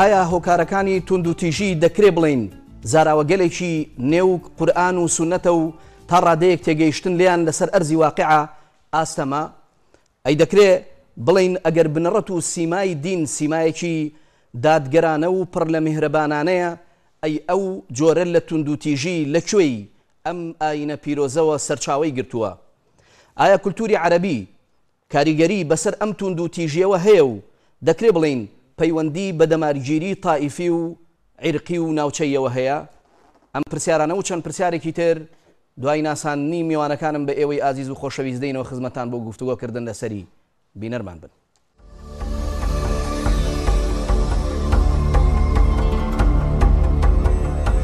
ئایا هۆکارەکانی تونند و تیژی دەکرێ بڵین زاراوەگەلێکی نێوک قورآن و سونەتە و تا ڕادەیەک تێگەیشتن لیان لەسەر ئەرزی واقعە ئاستەما ئەی دەکرێ بڵین ئەگەر بنەڕەت و سیمای دین سیمایەکی دادگەرانە و پڕ لە میهرەبانانەیە ئەی ئەو جۆرە لە تونند و تیژی لەکوێی ئەم ئاینە پیرۆزەوە سەرچاوی گرتووە ئایا کولتوری عەربی کاریگەری بەسەر ئەم تونند و تیژیەوە هەیە و دەکرێ بڵین پەیوەندی بە دەمارگیری تائیفی و عیرقی و ناوچەیەوە هەیە ئەم پرسیارانە و چەند پرسیارێکی تر دوای ناساننی میوانەکانم بە ئێوەی ئازیز و خۆشەویست دەینەوە خزمەتان بۆ گفتوگۆکردن لەسەری بینەرمان بن.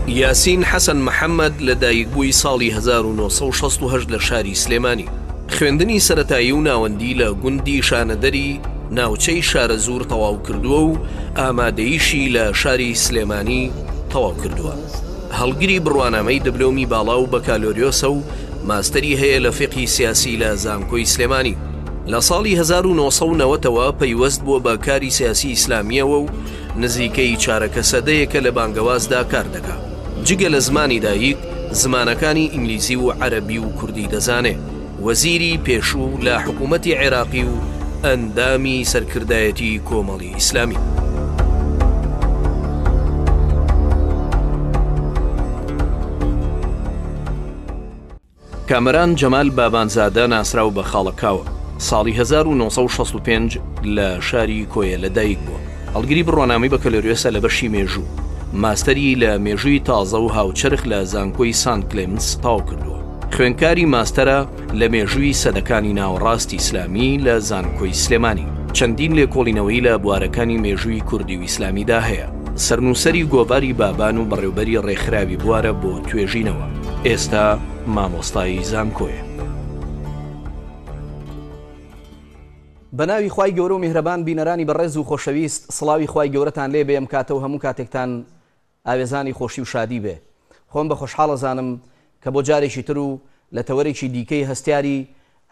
یاسین حەسەن محەممەد لە دایکبووی ساڵی 1960 لە شاری سلێمانی خوێندنی سەتایی و ناوەندی لە گوندی شانەدەری ناوچەی شارە زوور تەواو کردووە و ئامادەیشی لە شاری سلێمانی تەواو کردووە. هەڵگیری بڕوانامەی دەبلۆمی باڵا و بە کالۆریۆسە و ماستری هەیە لە فقی سیاسی لە زانکۆی سلێمانی. لە ساڵی 1990ەوە پەیوەست بووە بە کاری سیاسی ئیسلامیەوە و نزیکەی چارەکە سەدەیەکە لە بانگەوازدا کار دەکا. جگە لە زمانی دایک زمانەکانی ئینگلیزی و عەربی و کوردی دەزانێ وەزیری پێشوو لە حکوومەتی عێراقی و ئەندامی سەرکردایەتی کۆمەڵی ئیسلامی. کامەران جەمال بابانزادە ناسرااو بە خاڵەکاوە ساڵی 1965 لە شاری کۆیە لەدایک بووە ئەلگری بڕۆنامی بە کەلۆریۆسە لە بەشی مێژوو ماستەری لە مێژووی تازە و هاوچرخ لە زانکۆی سان کلمنس تاو کرد خوێنکاری ماستەرە لە مێژووی سەدەکانی ناوەڕاستی ئیسلامی لە زانکۆی سلێمانی چەندین لێکۆڵینەوەی لە بوارەکانی مێژووی کوردی و ئیسلامیدا هەیە سەرنووسری گۆڤاری بابان و بەڕێوبەری ڕێکخراوی بوارە بۆ توێژینەوە ئێستا مامۆستایی زانکۆیە بەناوی خی گەورە و میهرەبان بینەرانی بەڕێز و خۆشەویست سڵاوی خی گەورەتان لێ بێم کاتەوە هەموو کاتێکتان ئاوێزانی خۆشی و شادی بێ خۆم بە خۆشحاڵە زانم کە بۆ جارێکی تر و لە تەوەرێکی دیکەی هەستیاری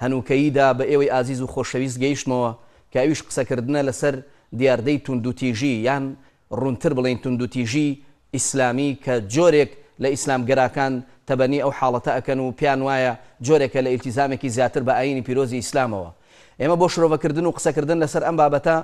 هەنووکەیدا بە ئێوەی ئازیز و خۆشەویست گەیشتمەوە کە ئەوویش قسەکردنە لەسەر دیاردەی توندوتیژی یان ڕوونتر بڵین توندوتیژی ئیسلامی کە جۆرێک لە ئیسلام گەراکان تەبنی ئەو حاڵەتە ئەەکەن و پیان وایە جۆرێکە لە ئیلتیزامێکی زیاتر بە ئاینی پیرۆزی ئیسلامەوە ئێمە بۆ شرۆڤەکردن و قسەکردن لەسەر ئەم بابەتە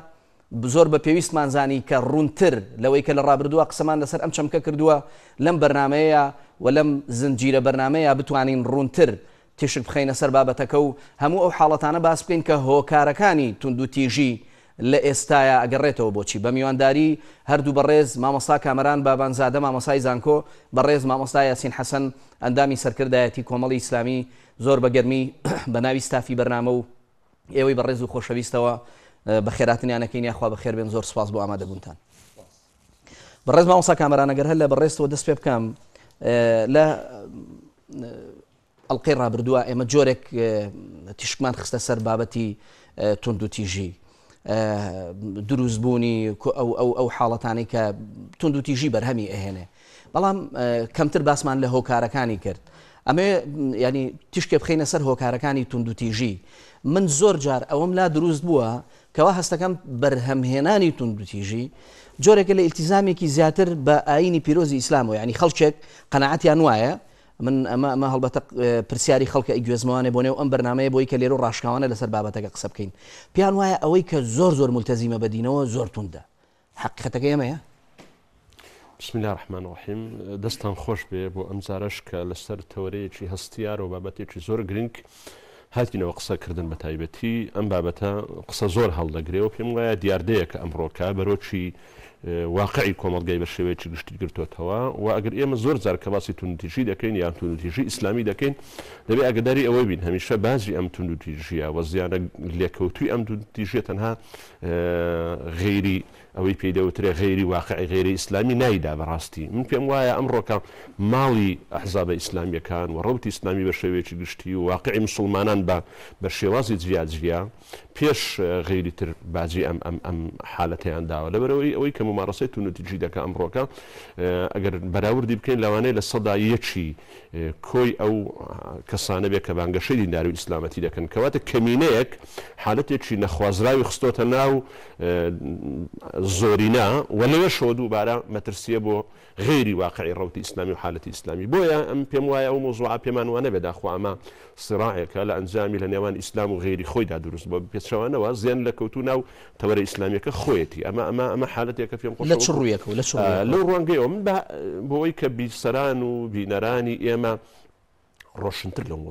زۆر بە پێویستمان زانی کە ڕونتر لەوەی کە لە ڕابردووە قسەمان لەسەر ئەم چەمکە کردووە لەم بەرنمەیە و لەم زنجیرە بەرنمەیە بتوانین ڕونتر تشک بخینە سەر بابەتەکە و هەموو ئەو حاڵەتانە باس بکەین کە هۆکارەکانی تونند و تیژی لە ئێستاە ئەگەڕێتەوە بۆچی بە میوانداری هەردوو بەڕێز مامۆستا کامەران بابانزادە مامۆسای زانکۆ بەڕێز مامۆستا یاسین حەسەن ئەندامی سەرکردایەتی کۆمەڵی ئیسلامی زۆر بەگەرمی بە ناوی ستافی بەرنامە و ئێوەی بەڕێز و خۆشەویستەوە بە خێراتنیانەکەین یاخوا بە خێر بێن زۆر سپاس بۆ ئامادە بوونتان بەڕێز ماوەسا کامرانەگەر هەر لە بەڕێستەوە دەست پێ بکەم لە ئەڵلقی ڕابردووە ئێمە جۆرێک تیشکمان خستە سەر بابەتی تونند و تیژی دروست بوونی ئەو حاڵەتانی کە تونند و تیژی بەرهەمی ئەهێنێ بەڵام کەمتر باسمان لە هۆکارەکانی کرد ئەمێ ینی تیشکێ بخینە سەر هۆکارەکانی تونند و تیژی من زۆر جار ئەوەم لا دروست بووە کەوا هەستەکەم بەرهەمهێنانی تونندتیژی جۆرێکە لە ئیلتیزامێکی زیاتر بە ئاینی پیرۆزی ئیسلام و ینی خەڵچێک قەنەعاتیان وایە من ئەمە ئەمە هەڵبەتە پرسیاری خەڵکە ئیگوێزمانێ بۆ نێو ئەم بەنامەیە بۆی کە لێرە ڕاشکاوانە لەسەر بابەتەکە قسە بکەین پیان وایە ئەوەی کە زۆر زۆر ملتەزیمە بەدینەوە زۆر توندە حقیقەتەکە ئێمەیە بسم الله الرحمن الرحیم دەستان خۆش بێ بۆ ئەمزارش کە لەسەر تەوەرەیەکی هەستیار و بابەتێکی زۆر گرنگ. هاتینەوە قسەکردن بە تایبەتی ئەم بابەتە قسە زۆر هەڵدەگرێەوە پێم وایە دیاردەیە کە ئەمڕۆکە بەرۆکی واقعی کۆمەلگای بە شێوەیەکی گشتی گرتوێتەوە و ئەگەر ئێمە زۆر جار کە باسی تونتیژی دەکەین یان تونتیژی ئیسلامی دەکەین دەبێت ئەگداری ئەوەی بین هەمیشە بازی ئەم تونتیژیە وە زیانە لێکەوتوی ئەم تونتیژێ تەنها غێری ئەوەی پێدەوترێ غێری واقعی غێری ئیسلامی نایدا بەڕاستی من پێم وایە ئەمڕۆکە ماڵی ئەحزابە ئیسلامیەکان و ڕوتی ئیسلامی بە شێوێکی گشتی و واقعی مسلمانان بە بە شێوازی جیاجیا پێش غیریتر باجی ئەم ئەم ئەم حالەتیان داوە لەبەرەوەی ئەوەی کە ممارەسەی تو نتیجی دەکە ئەمڕۆکە ئەگەر بەراوردی بکەین لەوانەیە لە سەدا یەکی کۆی ئەو کەسانە بێت کە بانگەشەی دینداروی ئسلامەتی دەکەن کەواتە کەمینەیەک حالەتێکی نەخوازراوی خستۆتە ناو زۆرینا وە لەوە شۆ دووبارە مەترسیە بۆ غير واقعی الروت الاسلامي وحاله الاسلامي ئیسلامی بۆیە ئەم پێم وایە ئەو مۆزوع پێمان وانە بێداخوا ئەمە سڕاعێکە لە ئەنجامی لە نێوان ئیسلام و غێری خۆیدا دروست بۆ پێچەوانەوە زیێن لە کەوتو ناو تەوەرە ئیسلامیەکە خۆیەتی ئەمە ئەمە ئەمە حالەتێکە پێم لە چڕویەکە لە لەو ڕوانگەیەوە من بۆەوەی کە بیسەران وبنراني إما روش تر لەو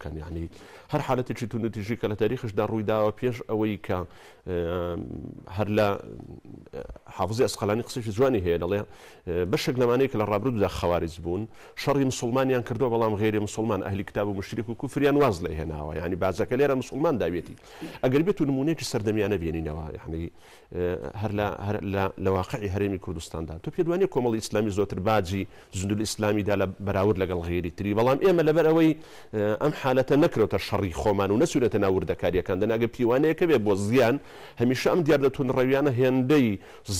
كان يعني هر یعنی هەر حالەتێکی تو نتیژی کە لە تاریخش دا ڕوویداوە پێش ئەوەی کە هەر لە حافزی ئەسقلانی قسەی جوانی هەیە دەڵێ بەشێک لەمانەیە کە داخ خوارز بون شر مسلمان يان كردو بەڵام غێری مسلمان اهل كتاب و وكفر يان وازلي هنا يعني بعد ذاك بازەکە لێرە مسلمان داوێتی ئەگەر بێت و نمونێکی سەردەمیانە بینینەوە یعنی يعني، آه، لا هر لا هەرێمی کوردستاندا تۆ پێ دوانی کۆمەڵی ئسلامی زۆتر باجی زندل ئسلامیدا لە بەراورد لەگەڵ غێری تری بەڵام لەبەر ئەوەی ئەم حالەتە نەکرێتە شەڕی خۆمان و نەسوورێتە ناوردەکاریەکان دەناگە پیوانەیەەکە بێ بۆ زیان هەمیشە ئەم دیار دەتون ڕەویانە هێندەی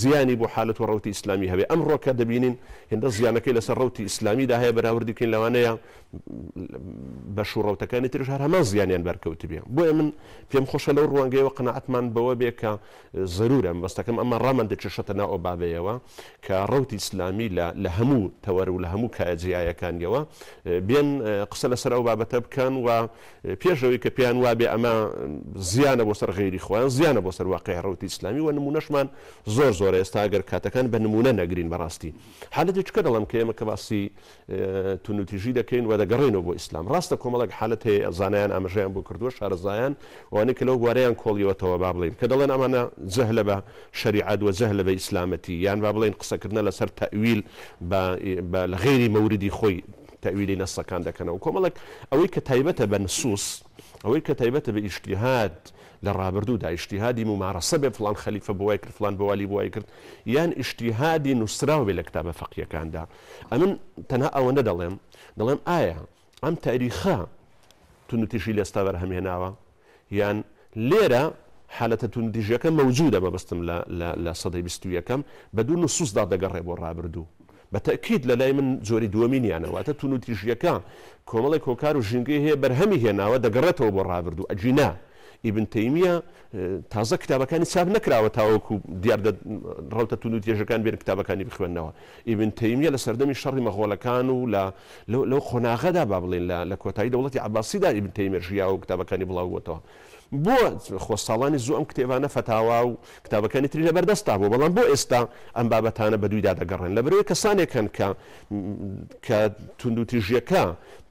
زیانی بۆ حالت و ڕوتی ئسلامی هەبێ ئەم ڕۆکە دەبینین هێندە زیانەکەی لەسەر ڕوتی ئسلامیدا هەیە بەراوردیکەین لەوانەیە بە شوڕەوتەکانی ترش هەر هەمان زیانیان بەرکەوت بێ بۆیە من پێم خۆشە لەو ڕوانگەیەوە قەنەعتمان بەوە بێ کە زەرورە بەستەکەم ئەمە ڕامەن دەچێشەتە ناو بابەیەوە کە ڕوتی ئسلامی لە هەموو تەوەەر و لە هەموو کاجیایەکانیەوە بێن قسە لەسەر ئەو بابەتە بکەن و پێشەوەی کە پێیان وابێ ئەمە زیانە بۆ سەر غێری خۆیان زیانە بۆ سەر واقعی هەڕوتی ئسلامی و نمونەشمان زۆر زۆر ئێستا ئەگەر کاتەکان بە نمونە نەگرین بەڕاستی حالەتی چکە دەڵم کە ئێمە کە باسی تونوتیژی دەکەین و دەگەڕێنەوە بۆ ئیسلام ڕاستە کۆمەڵک حالت هەیە زانایان ئامژیان بۆ کردووە شارەزایان وانەی کە لەو گوارەیان کۆڵیەوەتەوە با بڵین کە دەڵێن ئەمانە جەهلە بە شریعات وە جەهلە بە ئیسلامەتی یان با بڵێن قسەکردنە لەسەر تەویل لە غێری مەوردی خۆی تەویلی نەسەکان دەکەنەوە کۆمەڵک ئەوەی کە تایبەتە بە نسووس ئەوەی کە تایبەتە بە ئیشتیهات لە ڕابردوو دایشتیهادی خليفة بوايكر فلان خەلیفە بۆوای کرد فلان بەوالی بۆوای کرد يعني یان ئیشتیهادی نووسراو بێ لە کتابە فەقیەکاندا ئەمن تەنها ئەوەندە دەڵێم دەڵێم ئایا آية يان يعني ليرة حالة تنتجي كم موجودة ما بستم لا لا لا لە بستوي كم بدون نصوص ده ده بۆ ڕابردوو بە تەکیید لە لای من جۆری دووەمینیانەوەتە تون و تریژیەکە کۆمەڵی کۆکار و ژنگی هەیە بەرهەمی هێناوە دەگەڕێتەوە بۆ ڕابرد و ئەجینا ئیبن تەیمیە تازە کتابەکانی چاپ نکراوە تاوەکو دیار ڕەوتە تون و تێژەکان بێن کتابەکانی بخوێندنەوە ئیبن تەیمیە لە سەردەمی شەڕی مەغۆلەکان و لەو خۆناغەدا با بڵین لە کۆتایی دەوڵەتی عباسیدا ئیبن تەیمێژیا و کتابەکانی بڵاوەتەوە بۆ خۆستاڵانی زوو ئەم کتێبانە فتاوا و کتابەکانی تری لە بەردەستا بۆ بەڵام بۆ ئێستا ئەم بابەتانە بە دوویدا دەگەڕێن لە برێ کەسانێکن کە کە توندوتیژیەکە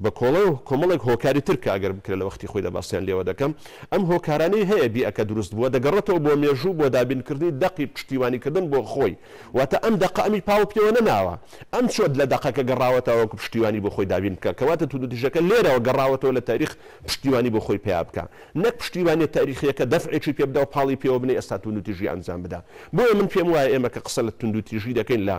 بە کۆڵە و کۆمەڵێک هۆکاری ترکە ئەگەر بکرێت لە وەختی خۆی دەباسییان لێوە دەکەم ئەم هۆکارانەی هەیە بیەکە دروست بووە دەگەڕێتەوە بۆ مێژوو بۆ دابینکردنی دقی پشتیوانیکردن بۆ خۆی واتە ئەم دق ئەمی پاو پێوە نەناوە ئەم چۆت لە دقەکە گەڕاوەتەوەکو پشتیوانی بۆ خۆی دابین بکە کەواتە توندوتیژەکە لێرەوە گەڕاوەتەوە لە تاریخ پشتیوانی بۆ خۆی پێیا بکە نەک پشتیوان بتوانێت تاریخیەکە دەفعێکی پێ بدا و پاڵی پێوە بنێ ئێستا تونوتیژی ئەنجام بدا بۆە من پێم وایە ئێمە کە قسە لە تونندوتیژی دەکەین لە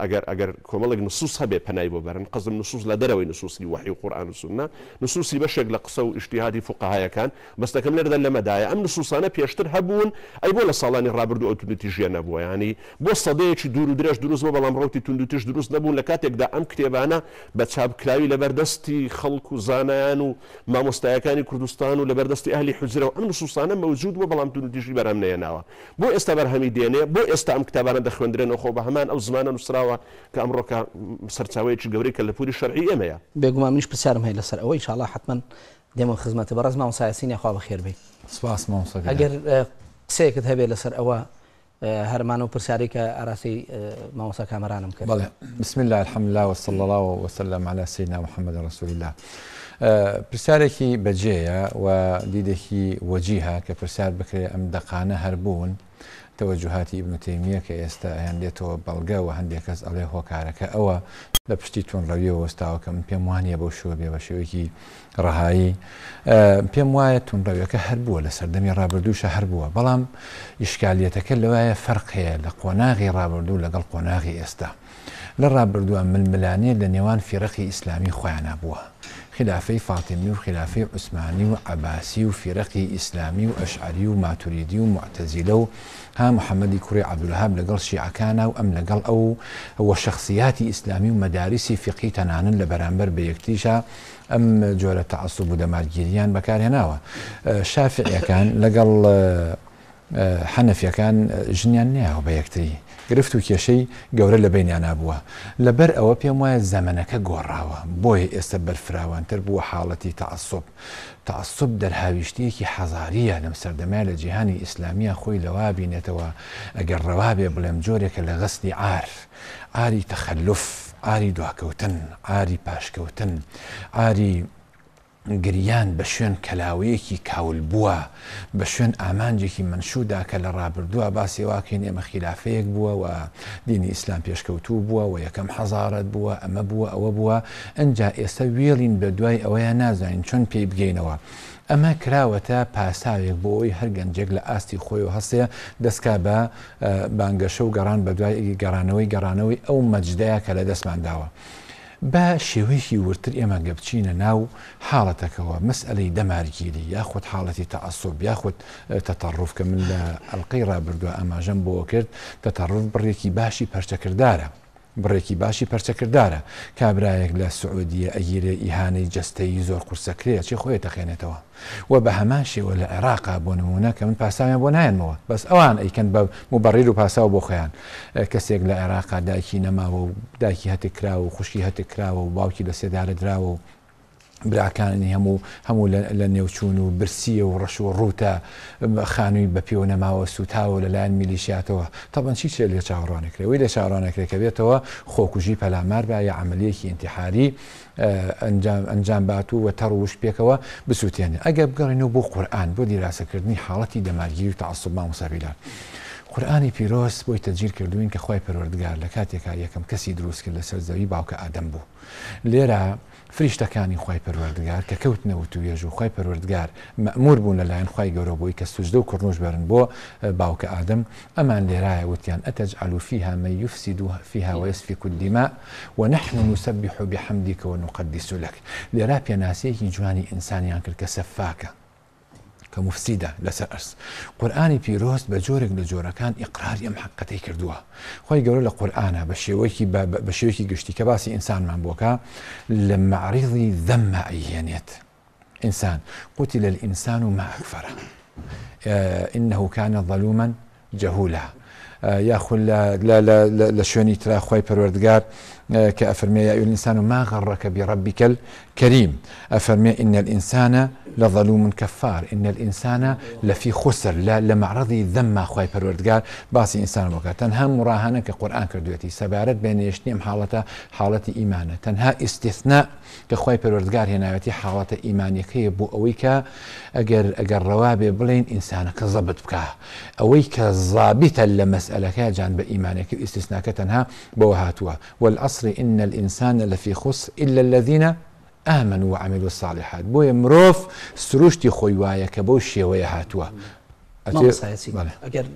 ئەگەر ئەگەر کۆمەڵک نسوس هەبێ پەنای بۆ بەرن قزم نسوس لە دەرەوەی نسوسی وحی قورآان سنا نسوسی بەشێک لە قسە و ئیشتیهادی فقاهایەکان بەستەکەم لەردە لە مەدایە ئەم نسوسانە پێشتر هەبوون ئەی بۆ لە ساڵانی ڕابردو ئەو تونندتیژیە نەبووە ینی بۆ سەدەیەکی دوور و درێژ دروست بۆ بەڵام ڕوتی تونندتیش دروست نەبوون لە کاتێکدا ئەم کتێبانە بە چاپکراوی لەبەردەستی خەڵکو و زانایان و مامۆستایەکانی کوردستان و لەبەردەستی ئەهلی حجرە نصوصانه موجود دەکەنەوە ئەم نوسوسانە مەوجود بۆ بەڵام دوتیژی بەرەم نەیەناوە بۆ ئێستا بەرهەمی دێنێ بۆ ئێستا ئەم کتابانە دەخوێندرێنەوە به همان او ئەو زمانە نووسراوە کە ئەمڕۆکە سەرچاوەیەکی گەوری کە لە پوری شەرعی بگو ما منش پرسیارم هەیە لەسەر ئەوەی چاڵا حتمما دێمە خزمەتە بە ڕزما سایسینی خوا بە بی سپاس ما اگر سیک قسەیەکت هەبێت لەسەر ئەوە هر اه، و پرسیاری که ئاراسی اه، مامۆسا کامەرانم کرد بەڵێ بسم الله الحمد لله وصلى الله وسلم على سيدنا محمد رسول الله پرسیارێکی بەجێیە و دیدێکی وەجیها کە پرسیار بکرێت ئەم دەقانە هەربوون تەوەجوهاتی ئبنتەیمیە کە ئێستا هەندێتەوە بەڵگە و هەندێک کەس ئەڵێ هۆکارەکە ئەوە لە پشتی تونڕەویەوە وەستاوەکەم پێم وانە بەو شووە بێ بە شێوەیەکی ڕەهایی پێم وایە تونڕەویەکە هەر بووە لە سەردەمی ڕابردووشە هەر بووە بەڵام ئیشکالیەتەکە لەوایە فەرق هەیە لە قۆناغی ڕابردوو لەگەڵ قۆناغی ئێستا لە ڕابردووە ململانێ لە نێوان فیرەقی ئیسلامی خۆیانە بووە خلافه فاطمي وخلافه عثماني وعباسي وفرقي اسلامي واشعري وماتريدي ومعتزله و ئەشعری و ماتوریدی و معتەزیلە و ها محەممەدی او عبدولهاب لەگەڵ شیعەکانە و ئەم لەگەڵ ئەو وە شخصیاتی ئیسلامی و مەدارسی فقی تەنانن لە بەرامبەر بە یەکتیشە ئەم جۆرە تەعسوب و دەمارگیریان بەکارهێناوە أه، شافعەکان لەگەڵ گرفت و کێشەی گەورە لە بینیانە بووە لەبەر ئەوە پێم وایە زەمنەکە گۆڕاوە بۆیە ئێستا بەرفراوانتر بووە حاڵەتی تعسب تعسب دەرهاویشتەیەکی حەزاریە لەم سەردەمای لە جیهانی ئیسلامیە خۆی لەوا بینێتەوە ئەگەر ڕەوا بێ بڵێم جۆرێکە لە غەستی ئار ئاری تەخەلوف ئاری دواکەوتن ئاری پاشکەوتن ئاری گریان بە شوێن کەلاوەیەکی کاول بووە بە شوێن ئامانجێکی منشودا کە لە ڕابردووە باسی واکەین ئێمە خلافەیەک بووە و دینی ئیسلام پێشکەوتوو بووە و یەکەم حەزارت بووە ئەمە بووە ئەوە بووە ئەجا ئێستا وێڵین بە دوای ئەوەیان نازانین چۆن پێی بگەینەوە. ئەمە کراوەتە پاساوێک بۆ ئەوی هەرگەنجێک لە ئاستی خۆی و هەستێ دەستکە بە بانگەشە و گەڕان بە دوای گەڕانەوەی گەڕانەوەی ئەو مەجدەیە کە لە دەستمانداوە. با شێوەیەکی ورتر ئێمەگە بچینە ناو حاڵەتەکەەوە مەسئلەی دەمارگیری یاخود حاڵەتی تەعسوب یاخود اه، تەتەڕوف کە من لە ئەلقەی ڕابردووە ئاماژەم بۆ کرد تەتەڕوف بڕێکی باشی پەرچەکردارە. بڕێکی باشی پەرچەکردارە کابراایەک لە سعودیە ئەگیرێ ئیهانەی جستەی زۆر قورسەکرێت چی خۆی دەخێنێتەوە و بە هەمان شێوە لە عێراقا بۆ نمونە کە من پاساویان بۆ نایەنەوە بەس ئەوان ئەیکەن بە مبڕیر و پاساو بۆ خۆیان کەسێک لە عێراقا دایکی نەماوە و دایکی هەتێکراوە و خوشکی هەتێکراوە و باوکی لە سێدارە دراوە و براکانی هەموو هەموو لە نێوچوون و برسیە و ڕەش و ڕوتە خانووی بەپیوە نەماوە سوتاوە لەلایەن میلیشیاتەوە تاپەنچی چێ لە چاڕانێکرێ وی لە چاڕانێکرێک کە بێتەوە خۆکوژی پەلامار بە یا ئەعملیەکی انتحاری ئەنجام بات و وە تەڕ وش پێکەوە بسووتێنێ ئەگە بگەڕینەوە بۆ قورآان بۆ دیراسەکردنی حاڵەتی دەماگیری و تعسوبمان مسابیلان. قورآانی پیرۆست بۆی تەجیر کردوین کە خی پەروەردگار لە کاتێکا یەکەم کەسی دروست کرد لە سەرزەوی باوکە ئادەم بوو. لێرە فریشتەکانی خی پەروەردگار کە کەوتنەوە تو وێژ و خی پەروەردگار مەمور بوون لەلایەن خی گەورە بۆی کە برن و کوڕنوش بەرن اما اه، باوکە ئادەم ئەمان لێرایە وتیان ئەتەج ئالوفیها مە یوفسی دوفیها وەسفی کودیما و نحن نوسبح بحمدیکەوە نقدس لك لێرا پێناسەیەکی جوانی ئینسانیان کرد کە كمفسدة لسر قرآن في روس بجورك لجورة كان إقرار يم حق كردوها خوي يقولوا له قرآن بشيوكي قشتي كباسي إنسان من بوكا لما عرضي ذم أيانيت إنسان قتل الإنسان ما أكفره آه إنه كان ظلوما جهولا آه يا خل لا لا لا لا شوني ترى خوي بروردقار كأفرمي يا أيها الإنسان ما غرك بربك الكريم أفرمي إن الإنسان لظلوم كفار إن الإنسان لفي خسر لا لمعرضي ذمة برورد قال باسي إنسان وقال تنها مراهنة كقرآن كردويتي سبارت بين يشنيم حالة حالة إيمانة تنها استثناء قال هنا هنايتي حالة إيمانيكي بو أويكا أجر أجر روابي بلين إنسان كظبط بكا أويكا ظابتا لمسألة جانب إيمانك استثناء تنها بوهاتوا والأصل والعصر إن الإنسان لفي خص إلا الذين آمنوا وعملوا الصالحات بو مروف سروشتي خوي وايا كبو شيوي هاتوا أتير... ما مصايسي أجر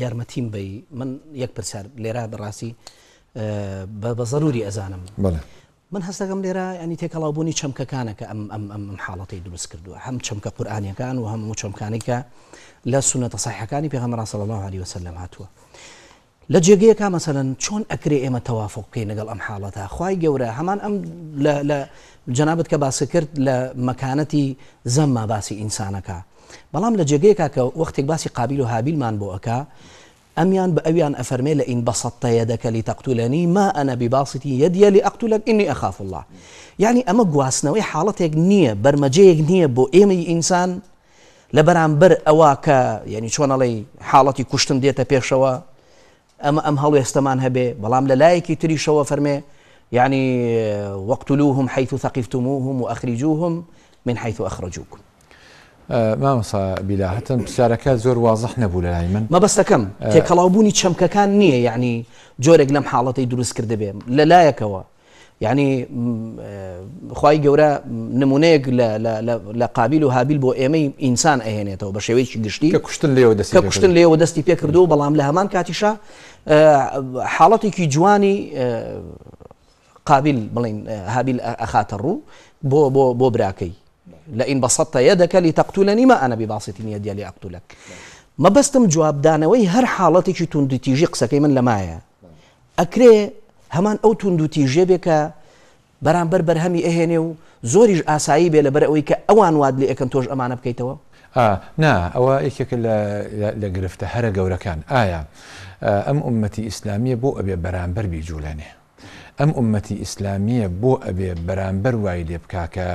يارمتين بي من يكبر سار ليرا براسي أه بضروري أزانم بلي. من هسه قام ليرا يعني تيك الله بوني كم كان كأم أم أم أم حالتي دروس كردو هم كم قرآن يكان وهم كم كان ك لا سنة صحيحة كان في صلى الله عليه وسلم هاتوا لجيجي كا مثلا شلون اكري ايما توافق كي نقل ام حالتها خوي جورا همان ام لا لا جنابت كباسكرت لمكانتي زما باسي انسانك بلام لجيجي كا وقت باسي قابل وهابيل مان بوكا أميان بأويان أفرمي لئن بسطت يدك لتقتلني ما أنا بباسط يدي لأقتلك إني أخاف الله يعني أما قواسنا وي حالتك نية برمجيك نية بو إيمي إنسان لبرعن بر أواك يعني شوان علي حالتي كشتن ديتا بيشوا أم أم هەڵو يستمان هبه بلام لە لایەکی تری شەوە فەرمێ یعنی يعني، آه، وەقتلوهم حيث ثقفتموهم وأخرجوهم من حيث أخرجوكم آه، ما مصا ئەخرجوکم مامسا بیلاهتن پرسیارەکە زۆر وازح نەبوو لەلای من مەبەستەکەم آه. تێکەڵاوبوونی چەمکەکان نییە یعنی يعني جۆرێک لەم حاڵەتی دروست کردبێ لە لایەکەوە یعنی يعني، آه، خی گەورە نمونەیەک لا قابل و هابیل بۆ انسان ئینسان تو بە شێوەیەکی گشتی کوشتن لێەوە دەستی کوشتن لێەوە دەستی پێ کردو بەڵام لە هەمان کاتیشا آه، حاڵەتێکی جوانی آه، قابل بڵین هابیل ئەخاتە ڕوو بو بۆ بۆ براکەی لئن بسطت يدك لتقتلني ما أنا بباسط يدي لأقتلك ما بستم جواب دانوي هر حالتي تندتيجي قسكي من لمايا أكري هەمان ئەو تونندوتی ژێبێکە بەرامبەر بەرهەمی ئەهێنێ و زۆریش ئاسایی بێ لەبەر ئەوەی کە ئەوان واد لێ ئەەکەن تۆش ئەمانە بکەیتەوە نا ئەوە یەکێکە لە گرفتە هەرە گەورەکان ئایا ئەم عومەتی ئیسلامیە بۆ ئەبێ بەرامبەر بیجوولێنێ ئەم عومەتی ئیسلامیە بۆ ئەبێ بەرامبەر وای لێ بکاکە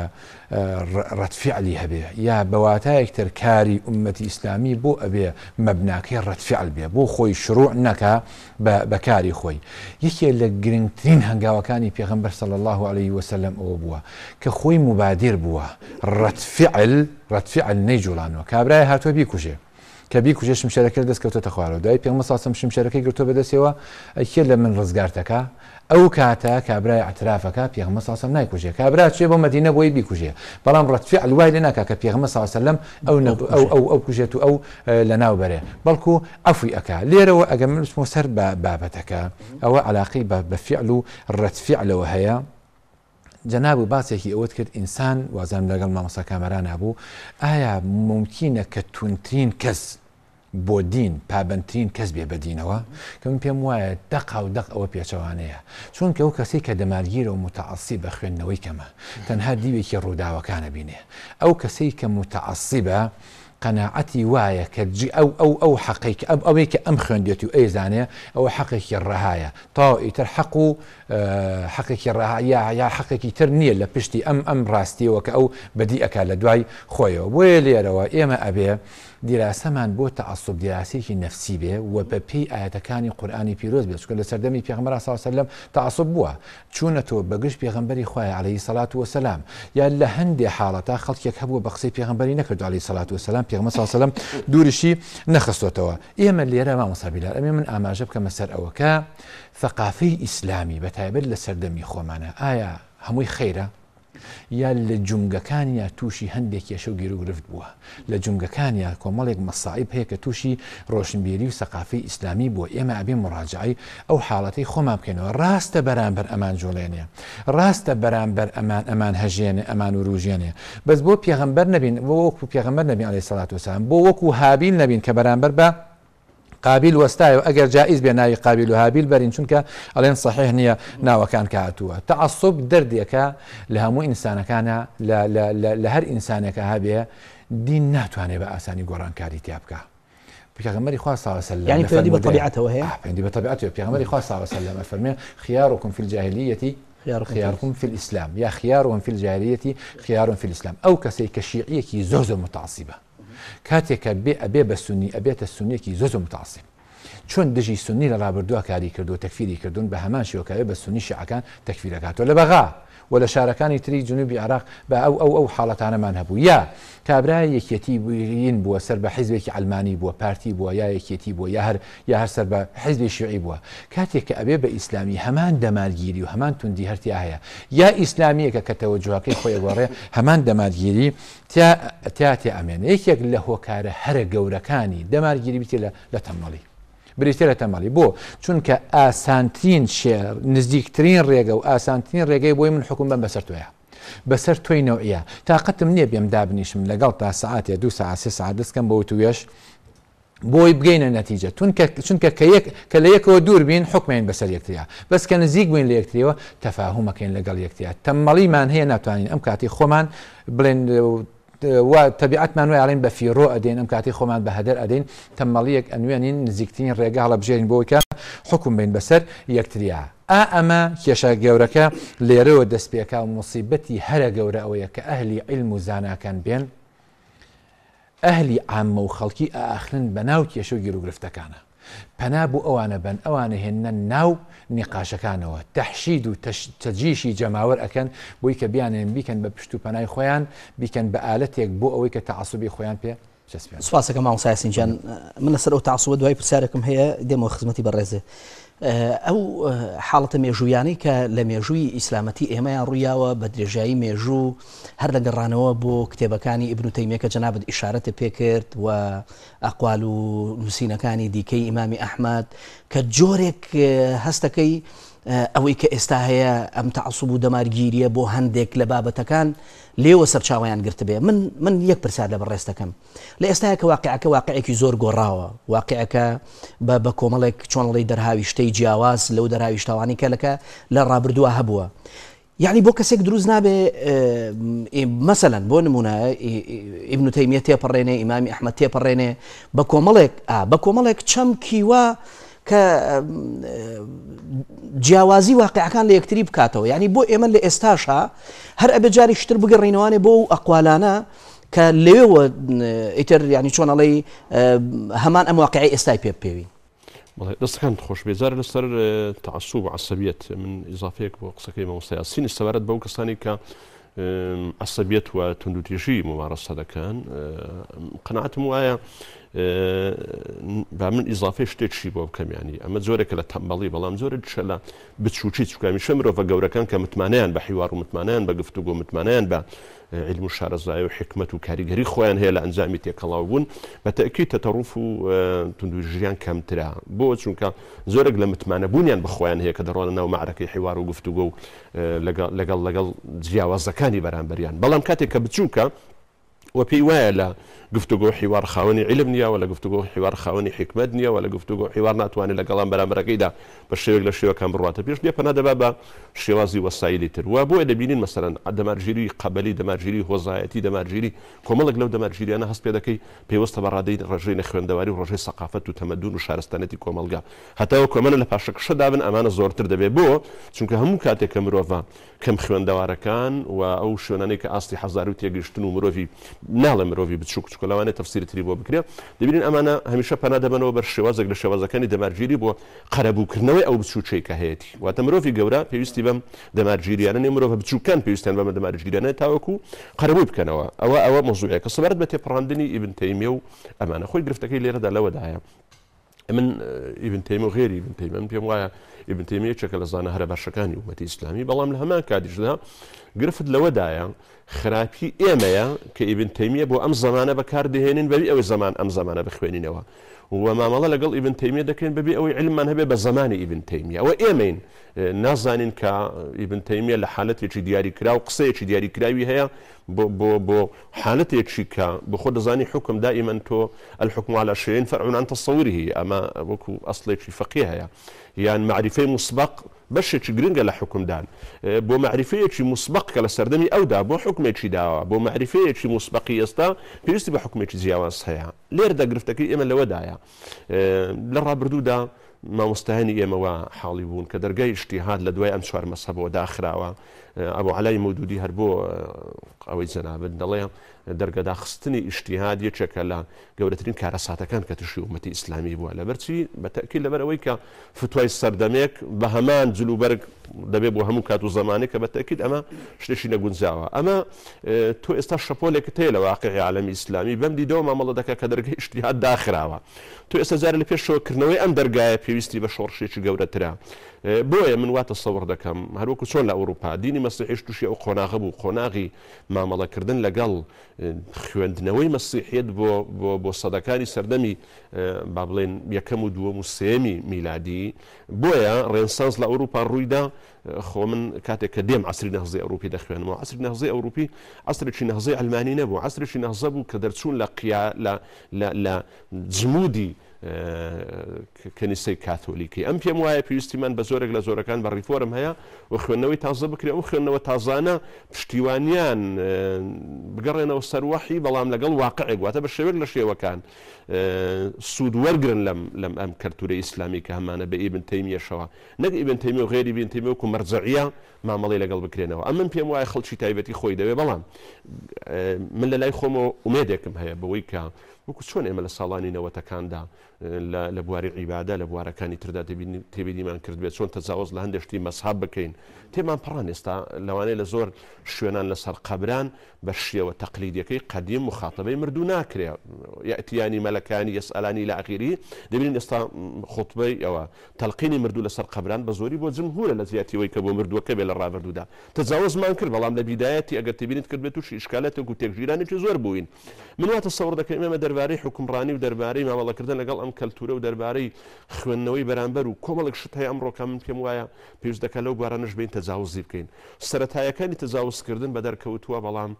ڕەتفیعلی آه، هەبێ یا بەواتایەکتر کاری عومەتی ئیسلامی بۆ ئەبێ مەبناکەی ڕەتفیعل بێ بۆ خۆی شروع نەکە بەکاری خۆی یەکێ لە گرنگترین هەنگاوەکانی پێغمبەر سەڵ الله عليه وسلم ئەوە بووە کە خۆی مبادر بووە ڕەتفیعل ڕەتفیعل نەیجوڵانەوە کابرای هاتووە بیکوژێ کە بیکوژێ شمشارەکە دەستکەوتە خوارەوە دای پێ مساسم شمشارەکەی گرتو بەدەسەوە ئەکێ لە من ڕزگارتەکە او كاتا ئەو کاتە کابرای عترافەکە پێغمە ساسم نایکوژێ کابرا چێ بۆ مدینە بۆی بیکوژێ بەڵام ڕەتفی ئەلوای لە ناکە کە پێغمە او او او او او كوجيتو او لنا ناوبەرێ بلكو افي اكا ليرو اجمل سەر سر ئەوە او علاقي بفعل رد فعل هەیە جناب باسي هي اوت كت انسان وازان لەگەڵ ما کامەران نبوو ابو ايا کە تونترین كز بودين بابنتين كسبي بدينه بێ بەدینەوە کە من پێم وایە دقا و دق ئەوە پێچەوانەیە چونکە ئەو کەسی کە دەمارگیرە و متعسی بە خوێندنەوەی کەمە تەنها دیوێکی ڕووداوەکانە بینێ ئەو کەسەی کە متعسی أو قەنەعەتی وایە کە جی ئەو ئەو ئەو حەقی ئەم ئەوەی کە ئەم خوێندێت و ئەیزانێ ئەو حەقێکی ڕەهایە يا تر حەق و اه، حەقێکی أم یا حەقێکی تر نییە لە پشتی ئەم ئەم ڕاستیەوە کە دراسه من بو تعصب تەعسب دیراسێکی نفسی به و به پی آیت پیروز بە پێی ئاەتەکانی پیغمبر صلی الله علیه و سلم تعصب ساوسلم چون تو چوونەتەوە بەگشت پێغمبەری خخوای عليهەی و سلام یا لهند حالتا لە هەندێ حاڵەتا خەڵکێک هەبوو بە قسەی پێغمبەری نەکردو عليهەی سەلات وسلام پێغمە ساسەلم دوورشی ایم ئێمە را ما ئەمێ من ئاماژە بکەمە سەر ئەوەکە ثقافەی ئیسلامی بە تایبەت لە سەردەمی خۆمانە ئایا هەمووی خەیرە یا لە جونگەکان یا تووشی هەندێک کێشە و گیر و گرفت بووە لە جونگەکان یا کۆمەڵێک مەساعب هەیە کە تووشی ڕۆشنبیری و سەقافی ئیسلامی بۆ ئێمە ئابی مڕاجایی ئەو حاڵەتی خۆمان بکەینەوە ڕاستە بەرامبەر ئەمان جوڵێنێ ڕاستە بەرامبەر ئەمان ئەمان هەژێنێ ئەمان و ڕوژێنێ بەس بۆ پێغمبەر نبین بۆ وەکو پێغمبەر نبی علی سەلات وسان بۆ وەکو هابیل نبین کە بەرامبەر بە قابل وەستایە ئەگەر جائز بێ ناوی قابل و هابیل بەرین چونکە ئەڵێن صحیح نییە ناوەکان کە هاتووە تەعسب دەردێکە لا لا لا لە هەر ئینسانەکە دين ناتو هاني بقى ساني قران تیا تيابكا پیغمبري خوا صلى الله عليه وسلم يعني فندي بطبيعته وهي آه بطبيعته پیغمبري خوا صلى الله عليه وسلم فرمي خياركم في الجاهلية خياركم, خياركم في الإسلام يا خيارهم في الجاهلية خيار في الإسلام أو كسيك الشيعيه كي زوز متعصبة کاتێکە بێ ئەبێ بە سنی ئەبێتە سونیەکی زۆ متاسیم چۆن دژی سنی لە ڕابردووە کاری کردو تەکفیری کردوون بە هەمان شێوەکەوێ بە سنی شعەکان تەکفیرەکاتەوە لە بەغا و لە شارەکانی تری جنوبی عراق بە ئەو ئەو ئەو حاڵەتانەمان هەبوو یا کابرای یەکێتی بووین بووە سەر بە حیزبێکی ئەلمانی بووە پارتی بووە یا یەکێتی بووە یا هەر یا هەر سەر بە حیزبی شوعی بووە کاتێک کە ئەبێ بە ئیسلامی هەمان دەمالگیری و هەمان توندی هەرتیا هەیە یا ئیسلامیەکە کە تەوەجوواکەی خۆی گۆڕێ هەمان دەمالگیری تیا تێ ئەمێن یەکێک لە هۆکارە هەرە گەورەکانی دەمالگیری بتێ لە تەمەڵی بریتێرە بو چون چونکە آسانترین شێر نزدیکترین ڕێگە و آسانترین ڕێگەی بوی من حکوم بم بەسەر توۆە بەسەر توی نەوەیە تااقتم نییە بێم دابنیشم لەگەڵ تا ساعت یا دو ساعت سه ساعت دست کم بوی تویش دەستکەم بۆ توێش بۆی بگەینە نەتیجە چونکە کە لە و دور بین حکم این بەسەر یەکتیا بس کن زیگ بین لیکتیا تفاهم کن لەگەڵ یکتیا تمالی من هی نتوانیم امکاتی خۆمان بلند و تەبیعتمان وای ئاڵین بە فیرۆ ئەدەین ئەم کاتی خۆمان بە هەدەر ئەدەین تەمەڵیەک ئەنوێنین نزیکترین ڕێگا هەڵە بژێرین بۆکە حکم بین بەسەر یەکتریا. ئا ئەمە کێشە گەورەکە لێرەوە دەستپێکا و مصیبەتی هەرە گەورە ئەوەیە کە ئەهلی عیلم و زاناکان بێن ئەهلی عامە و خەڵکی ئاخرن پەنابوو ئەوانە بن ئەوانە هێنە ناو نیقاشەکانەوە تەحشید و تەجیشی جەماوەر ئەەکەن بۆی کە بیانێن بیکەن بە پشت و پەنای خۆیان بیکەن بە ئالەتێک بۆ ئەوەی کە تەعسوبی خۆیان پێ سواسەکە سنجان من لەسەر ئەو تاسووە دوای پرسیارێکم هەیە دێمەوە خزمەتی بەڕێزێ. ئەو حاڵەتە مێژویانی کە لە مێژووی ئیسلامەتی ئێمەیان ڕوویاوە بە درێژایی مێژوو هەر لە گەڕانەوە بۆ کتێبەکانی ئبنوتەیمەکە جەنابەت ئیشارەتی پێکرد و ئەقوال و نووسینەکانی دیکەی ئیمامی ئەحمد کە جۆرێک هەستەکەی ئەوەی کە ئێستا هەیە ئەم تەعسوب و دەمارگیریە بۆ هەندێک لە بابەتەکان لێوە سەرچاویان گرت بێ من من یەک پرسیار لە بەڕێستەکەم لە ئێستاەکە واقعەکە واقعێکی زۆر گۆڕاوە واقعەکە بە کۆمەڵێک چۆنڵی دەرهاوی شتەی جیاواز لەو دەراویشتوانی کەلەکە لە ڕابردووە هەبووە. یعنی بۆ کەسێک دروست نابێ مەمثلەن بۆ نمونە ئیبنوتەیمیە تێپەڕێنێ ئیمامی ئەحمە تێپەڕێنێ بە کۆمەڵێک بە کۆمەڵێک چەم کیوە کە جیاوازی واقعەکان لە یەکتری بکاتەوە ینی بۆ ئێمە لە ئێستاشا هەر ئەبێ جاری شتر بگەڕینەوانێ بۆ و ئەقوالانە کە لێوە ئیتر ینی چۆنەڵی هەمان ئەم واقعی ئێستای پێ پێوی دەستەکان خۆش بێزار لەسەر تعسوب عسەبیت من اضافەیەک بۆ قسەکەی مەمەسیاسینی سەوارەت بەو کەسانی کە عسەبیت و تونندوتیژی ممارەسە دەکەن قەنعاتم وایە با من ئیزافی شتێکشی بۆ بکەمیانی ئەمە زۆرێکە لە تەمبەڵی بەڵام زۆر شە لە بچوچی چکامیشە مرۆڤە گەورەکان کە متمانیان بە حیوار و متمانیان بە گفتو بۆ متمانیان بە علم و شارەزای و حکمت و کاریگەری خۆیان هەیە لە ئەنجامی تێکەڵاو بوون بە تەکی تەتەڕوف و تونندوی ژیان کەمترا بۆ چونکە زۆرێک لە متمانە بوونیان بخۆیان هەیە کە دەڕۆن ناو معرەکەی حیوار و گفتوگە و لەگەڵ لەگەڵ جیاوازەکانی بەرامبەریان بەڵام کاتێک کە بچووکە وفي والا گفتگو حوار خاوني علم نيا ولا گفتگو حوار خاوني حكمت نيا ولا گفتگو حوار ناتواني لقلام برامبركي دا بشيوك لشيوك هم برواتا بيش نيا پنا دبابا شوازي وسائلي تر وابو ادا بينين مثلا دمارجيري قبلي دمارجيري وزايتي دمارجيري كوملق لو دمارجيري انا هست بيدكي بيوست برادي رجين خوان دواري ورجي ثقافت وتمدن وشارستانتي كوملقا حتى وكمان لپاشك شدابن امان زورتر دبي بو چونك همو كاتي كمروفا كم خوان دواركان و او شوناني كاصلي حزارو تيگشتن ومروفي ناڵێ مرۆڤ بچوو کچکە لەوانێت تەفسیرتری بۆ بکرێت دەبین ئەمانە هەمیشە پەنا دەبنەوە بەر شێوازێک لە شێوازەکانی دەمارگیری بۆ قەرەبووکردنەوەی ئەو بچووچەی کە هەیەی واتە مرۆڤی گەورە پێویستی بەم دەمارگیریانە مرۆڤ بچووکەن پێویستیان بەمە دەمارگیرانە تاوەکو قەرەبوو بکەنەوە ئەوە ئەوە مۆزوعەیە کە سەبارەت بە تێپڕاندنی ئیبنتەیمێ و ئەمانە خۆی گرفتەکەی لێرەدا لەوەدایە. من ئیبنتەیم و غێری بنتەی من پێم وایە ئیبنتەیمەیە چەکە لە زانە هەرە باشەکانی ومەتی ئیسلامی بەڵام لە هەمان کاتیشدا گرفت لەوەدایە خراپی ئێمەیە کە ئیبن تەیمیە بۆ ئەم زمانە بەکاردهێنین بەبی ئەوەی زمان ئەم زمانە بخوێنینەوە وە مامەڵە لەگەڵ ئیبن تەیمیە دەکەین بەبی ئەوەی علمان هەبێ بە زمانی ئیبن تەیمیە ئەوە ئێمەین اه، نازانین کە ئیبن تەیمیە لە حالەتێکی دیاری کرا و قسەیەکی دیاری کراوی هەیە بۆ حالەتێکی کە بە خۆ دەزانی حکم دائیمەن تۆ الحکم على شوێن فەرعونان تەسەوری ئەمە وەکو ئەسڵێکی فەقی هەیە یان معریفەی مسبق بەشێکی گرنگە دان بو اه، بۆ معریفەیەکی مسبق کە لە سەردەمی ئەودا بۆ دا بو بۆ معریفەیەکی مسبقی ئێستا پێویستی بە حکمێکی جیاواز هەیە لێر دەگرفتەکەی ئێمە لەوەدایە اه، لە ڕابردوودا مامۆستاهانی ئێمەوە حاڵی ما کە دەرگای شتیهات لە اجتهاد ئەم امشوار مەسەبەوە داخراوە ئەو علای علي هەر بۆ اه، ئەوەی جەنابن الله دەرگەدا خستنی ئیشتیهاد یەکێکە لە گەورەترین کارە ساتەکان کە توشی ومەتی ئیسلامی بووە لەبەرچی بەتەکی لەبەرەوەی کە فتوای سەردەمێک بە هەمان جلوبەرگ دەبێ بۆ هەموو کات و زمانی کە بە تەکیید ئەمە شتێکی نەگونجاوە ئەمە تۆ ئێستا شەپۆلێکت هەیە لە واقعی عالمی ئیسلامی بەمدی دەوە مامەڵە دەکە کە دەرگی شتیهات داخراوە تۆ ئێستا جار لە پێش شۆکردنەوەی ئەم دەرگایە پێویستی بە شۆڕشێکی گەورەترا بۆیە من واتە سەوڕ دەکەم هەروەکو چۆن لە ئەوروپا دینی مەسیحش تووشی ئەو قۆناغ بوو قۆناغی مامەڵەکردن لەگەڵ خوێندنەوەی مەسیحێت بۆ بۆ سەدەکانی سەردەمی با بڵێن یەکەم و دووەم و سێمی میلادی بۆیە ڕێنسانس لە ئەوروپا ڕوویدا خۆ من کاتێک کە دێم عسری نەهزی عصر دەخوێنمەوە اوروبي عصر ئەوروپی عسرێکی نەهزی نبو عصر عسرێکی نەهزە بوو کە دەرچوون لە قیا لە جمودي کنیسەی کاتۆلیکی ئەم پێم وایە پێویستیمان بە زۆرێک لە زۆرەکان بە ڕیفۆرم هەیە و خوێندنەوەی تازە بکرێ و خوێندنەوە تازانە پشتیوانیان بگەڕێنەوە سەروەحی بەڵام لەگەڵ واقعێک واتە بە شێوێک لە شێوەکان سوود وەرگن لەم ئەم کەلتورە ئیسلامی کە هەمانە بە ئیبن تەیمیەشەوە نەک ئیبن تەیمی و غێری بین تەیمی وکو مەرجعە مامەڵی لەگەڵ بکرێنەوە ئەمن پێم وایە خەڵکی تایبەتی خۆی دەوێ بەڵام من لە لای خۆمەوە ئومێدێکم هەیە بەوەی کە وەکو چۆن ئێمە لە ساڵانی نەوەتەکاندا لە بواری عیبادا لە بوارەکانی تردا تێبینیمان کرد بێت چۆن تەزاوز لە هەندێشتی مەسحاب بکەین تێمان پڕان ئێستا لەوانەیە لە زۆر شوێنان لەسەر قبران بە شیەوە تەقلیدەکەی قدیم مخاتبەی مردوو ناکرێ یاتیانی مەلەکانی ئەسئلانی لە ئەغیری دەبین ئێستا خوتبەی ئەوە تەلقینی مردوو لەسەر قبران بە زۆری بۆ جمهورە لە زیاتیەوەی کە بۆ مردووەکە بێ لە ڕابردوودا تەزاوزمان کرد بەڵام لە بیدایەتی ئەگەر تبینیت کرد بێت تووشی ئشکالەت و تێکگیرانێکی زۆر بووین منواتە سەوردەکەی ئێمە دەرب دەربارەی حکمڕانی و دەربارەی مامەڵەکردن لەگەڵ ئەم کەلتورە و دەربارەی خوێندنەوەی بەرامبەر و کۆمەڵک شت هەیە ئەمڕۆکە من پێم وایە پێویست دەکە لەو گوارانش بین تەزاوزی بکەین سەتایەکانی تەزاوزکردن بە دەرکەوتووە بەڵام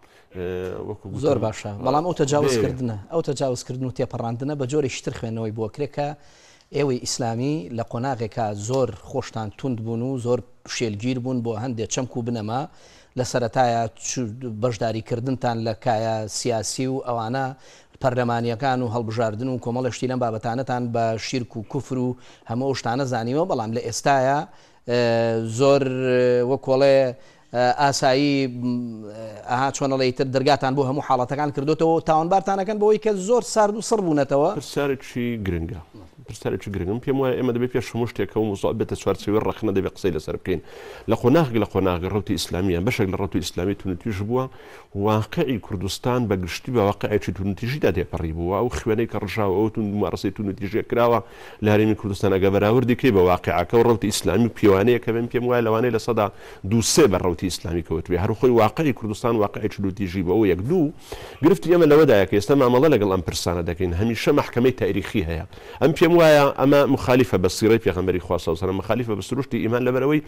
وەکو زۆر باشە بەڵام ئەو تەجاوزکردنە ئەو تەجاوزکردن و تێپەڕاندنە بە جۆری شتر خوێنەوەی بۆ کرێکە. ئێوەی ئیسلامی لە قۆناغێکا زۆر خۆشتان تونند بوون و زۆر شێلگیر بوون بۆ هەندێک چەمک و بنەما لە سەتایە بەشداریکردنتان لە کایە سیاسی و ئەوانە پەرلەمانیەکان و هەڵبژاردن و کۆمەڵشتی لەم بابەتانتان بە شیرک و کوفر و هەموو شتانە زانیوە بەڵام لە ئێستاە زۆر وەکۆڵێ ئاسایی ئاها چۆنەڵی تر دەرگاتان بۆ هەموو حاڵەتەکان کردوتەوە تاوانبارتانەکەن بۆەوەی کە زۆر سارد و سڕ بوونەتەوە سارێکی گرنگە پرسیاری پرسیارێکی گرنگم پێم وایە ئێمە دەبێت پێش هەموو شتێکە و مزۆ بێتە چوارچوی ڕخنە دەبێت قسەی لەسەر بکەین لە خۆناغ لە خۆناغ ڕوتی ئسلامیە بەشێک لە اسلامی تو تونتیش بووە واقعی کردستان با گشتی با واقعی بە واقعێکی تونتیژیدا دێپەڕی بووە و خوێنەی کە ڕژاوە ئەو تون مارسی تونتیژێ کراوە لارێمی کوردستان ئەگە بەراوردی کەی بە واقعەکە و پیوانی که من پیام بم لوانی لصدا دو سه بر دووسێ اسلامی ڕوتی ئسلامی هر خوی واقعی کوردستان واقعێکی دوتیژی بەەوە یەک او یک دو گرفتیم کە که مامەڵە لەگەڵ ئەم پرسانە دەکەین هەمیشە مححکمەی تاریخی هیا ئەم پێم وایە ئەمە مخالیفە بە سیڕی پێغمەری خواسەوسرە مخالیفە بە سروشتی ئیمان لەبەرەوەی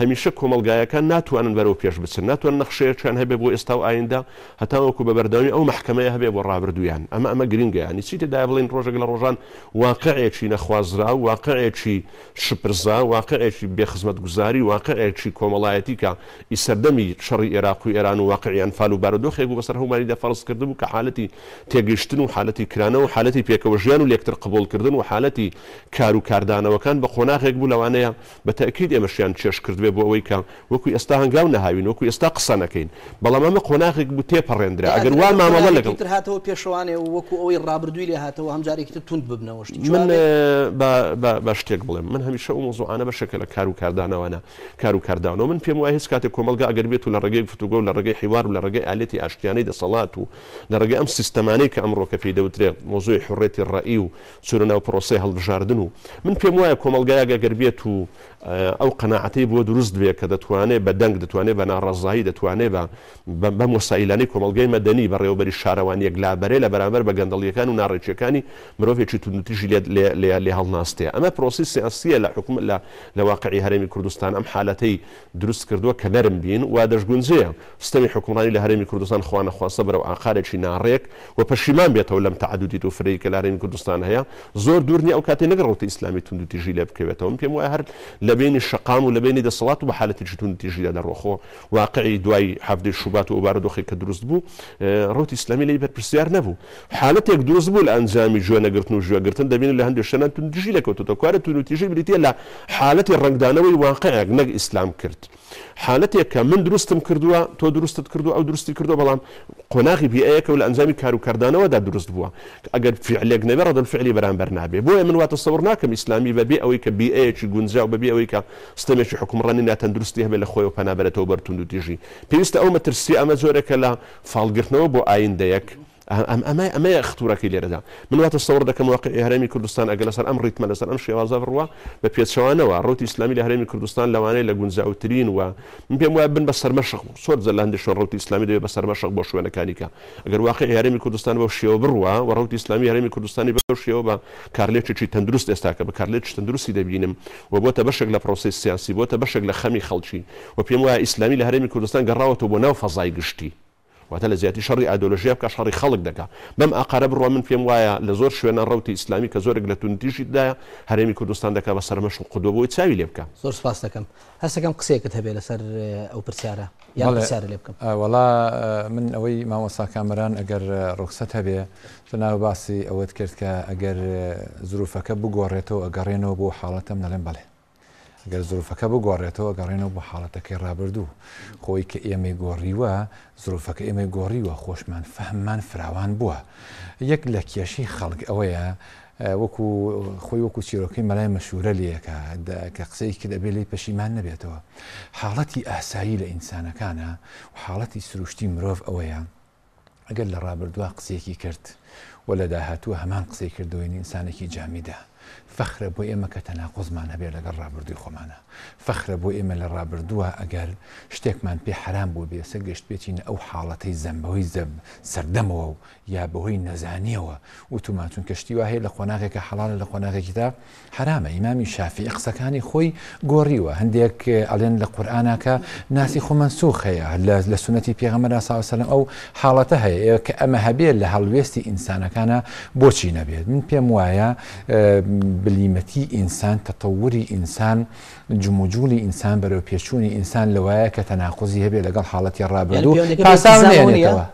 هەمیشە کۆمەلگایەکان ناتوانن بەرەو پێش بچن ناتوان نەخشەیەکیان هەبێ بۆ ئێستا و ئایندا هەتاوەکو بە بەردەوامی ئەو محکمەیە هەبێ بۆ ڕابردویان ئەمە ئەمە گرنگیانی چی تێدا بڵین ڕۆژێک لە ڕۆژان واقعێکی نەخوازرا واقعێکی شپرزا واقعێکی بێخزمەت گوزاری واقعێکی کۆمەڵایەتی کە ئیسەردەمی شەڕی عێراق و ئێران و واقعیان فال و بارودۆخێک و بەسەر هەمانیدا فەرز کردبوو کە حالەتی تێگەیشتن و حالەتی کرانە و حالەتی پێکەوەژیان و لێکتر قبولکردن و حالەت حالەتی کار و کاردانەوەکان بە خۆناغێک بوو لەوانەیە بە تاکیید ئێمەشیان چێش کردوێ بۆ ئەوەی کە وەکو ئێستا هەنگلاو نەهاوین وەکو ئێستا قسە نەکەین بەڵام ئەمە خۆناغێک بوو تێپەڕێنرا ئەگەر وا مامەڵە لەگەڵ هاتەوە پێشوانێ وەکو ئەوی ڕابردووی لێ هاتەوە هەمجارێکی تونند ببنەوەشتی من بە شتێک بڵێم من هەمیشە ئەو مۆزوعانە بە شکل لە کار و کاردانەوەە کار و کاردانەوە من پێم وایە هیچ کاتێک کۆمەلگا ئەگەر بێت و لە ڕێگەی فتوگۆ لە ڕێگەی حیوار و لە ڕێگەی ئالێتی ئاشتیانەی دەسەڵات و لە ڕێگەی ئەم سیستەمانەی کە ئەمڕۆ کە پێی دەوترێت مۆزوی حڕێتی ڕئی و چورە ناو پرۆسی هەڵبژاردن و من پێم وایە کۆمەلگایە گەگەر بێت و ئەو آه، قەنەعەتی بۆ دروست بێ کە دەتوانێت بە دەنگ دەتوانێت بە ناڕزایی دەتوانێت بە بەم وسایلانی کۆمەلگەی مەدەنی بە ڕێوبەری شارەوان یەکلابەرێ لە بەرامبەر بە گەندەڵیەکان و ناڕێکیەکانی مرۆڤێکی توندتیژی لێ هەڵناستەیە ئەمە پرۆسی سیاسیە لە حکوومەت لە لە واقعی هەرێمی کوردستان ئەم حالەتەی دروست کردووە کە نەرم بین و دەشگونجەیە سیستمی حکومڕانی لە هەرێمی کوردستان خوانە خواستە بەرەو ئاخارێکی ناڕێک و پەشیمان بێتەوە لەم تعدودی و فرەی کە لە هەرێمی کوردستان هەیە زۆر دوورنی ئەو کاتێ نەگەڕوتی ئیسلامی توندتیژی لێ بکەوێتەوە پێم وایە هەر لبين الشقام شقام و لە بینی دەسەڵات و بە حالەتی جتون تیژیا دەڕۆخۆ واقعی دوای هەفتەی شوبات و ئەوبارە دۆخی کە دروست بوو ڕوتی ئسلامی لی بەرپرسیار نەبوو حالەتێک دروست بوو لە ئەنجامی ژێنەگرتن و ژێگرتن دەبین لە هەندێک شەنان تون دژی لەکەوتەوە کوارە تون و تیژی بریتە لە حالەتی ڕنگدانەوەی واقعەک نەک ئیسلام کرد حالەتێک کە من كردوا کردووە تۆ كردوا کردو ئەو درستی کردو بەڵام قۆناغی بیەکە و لە ئەنجامی کاروکردانەوەدا دروست بووە ئەگەر فعلێک نەبێ ڕدەم فعلی بەرامبەر نابێ بۆیە من واتە سەور ناکەم ئیسلامی بەبێ ئەوەی کە بیەیەکی گونجاو بەبێ ئەوەی کە ستەمێکی حکومڕانی ناتەندروستی هەبێ لە خۆی و پەنابەرێتەوە بەرتون و دیژی پێویستە ئەو مەترسی ئەمە زۆرەکە لە فالگرتنەوە بۆ ئایندەیەک ئەمە ئەمەیە ختوورەکەی لێرەدا من واتە سەور دەکەم واقع هەرمی کوردستان ئەگە لەسەر ئەم ڕیتمە لەسەر ئەم شێوازە بڕوە بە پێچەوانەوە ڕۆتی ئسلامی لە هەرمی کوردستان لەوانەیە لە گونجاوترین وە من پێم وایە بن بە سەرمەشق سۆر زەلاندی شۆ ڕوتی ئسلامی دەوێت بە سەرمەشق بۆ شوێنەکانیکە ئەگەر واقع هەرمی کوردستان بەو شێوە بڕوە و ڕوتی ئسلامی هەرمی کوردستانی بەو شێوە بە کارلێکی تەندروست ئێستاکە بە کارلێکی تەندروستی دەبینم و بۆتە بەشێک لە پرۆسی سیاسی بۆتە بەشێک لە خەمی خەڵکی و پێم وایە ئیسلامی لە هەرمی کوردستان گەڕاوەوە بۆ ناو فەزای گشتی واتە لە زیاتی شەڕی ئادۆلژیا بکە شەڕی خەڵک دەکا بەم ئاقارە بڕۆ من پێم وایە لە زۆر شوێنە ڕوتی ئسلامی کە زۆرێک لە تونتیشیداە هەرێمی کوردستان دەکا بە سەرمەش و قودەوەی چاوی لێ بکە زۆر سپاس دەکەم هەستەکەم قسێکت هەبێ لەسەر ئەو پرسیارە یاسیارە لێ بکەم وڵا من ئەوەی مامۆسا کامران ئەگەر ڕوخسەت هەبێ تەناو باسی ئەوەت کرد کە ئەگەر زروفەکە بگۆڕێتەوە ئەگەڕێنەوە بۆ حاڵەتەم نەڵێن بڵێ گەر زروفەکە بگۆڕێتەوە گەڕێنەوە بە حاڵەتەکەی ڕابردوو خۆی کە ئێمە گۆڕیوە زروفەکە ئێمە گۆڕیوە خۆشمان فەهممان فراوان بووە یەک لە کێشی خەڵک ئەوەیە وەکو خۆی وەکو چیرۆکەی مەلای مەشورە لەکە کە قسەیەکی دەبێت لی پەشیمان نەبێتەوە حاڵەتی ئاسایی لە ئینسانەکانە و حاڵەتی سروشتی مرۆڤ ئەوەیە ئەگەر لە ڕابردووە قسێکی کرد و لە داهاتوە هەمان قسەی کردوین ئینسانێکی جامیدا فەخرە بۆ ئێمە کە تەناقۆزمان هەبێ لەگەڵ ڕابردووی خۆمانە فەخرە بۆ ئێمە لە ڕابردووە ئەگەر شتێکمان پێ حرام بۆ بێسە گەشت بێتینە ئەو حاڵەتەی زەمبەوەی زەب سەردەمەوە و یا بەهۆی نەزانیەوە وتومان چون کەشتی وهەیە لە خۆناغێکە حڵانە لە خۆناغێکیدا حرامە ئیمامی شافی قسەکانی خوي گۆڕیوە هەندێک ئەلێن لقرانك قورآانەکە ناسی خۆمان سوخەیە لە سونەتی پێغەمەدا ساوسلم ئەو او حالته کە ئەمە هەبێت لە هەڵوێستی ئینسانەکانە بۆچی من پێم وایە بلیمەتی انسان تەتەوری ئینسان جموجولی ئینسان بەرەو پێچوونی ئینسان لەوایە کە تەناقۆزی هەبێت لەگەڵ حاڵەتی ڕابرد و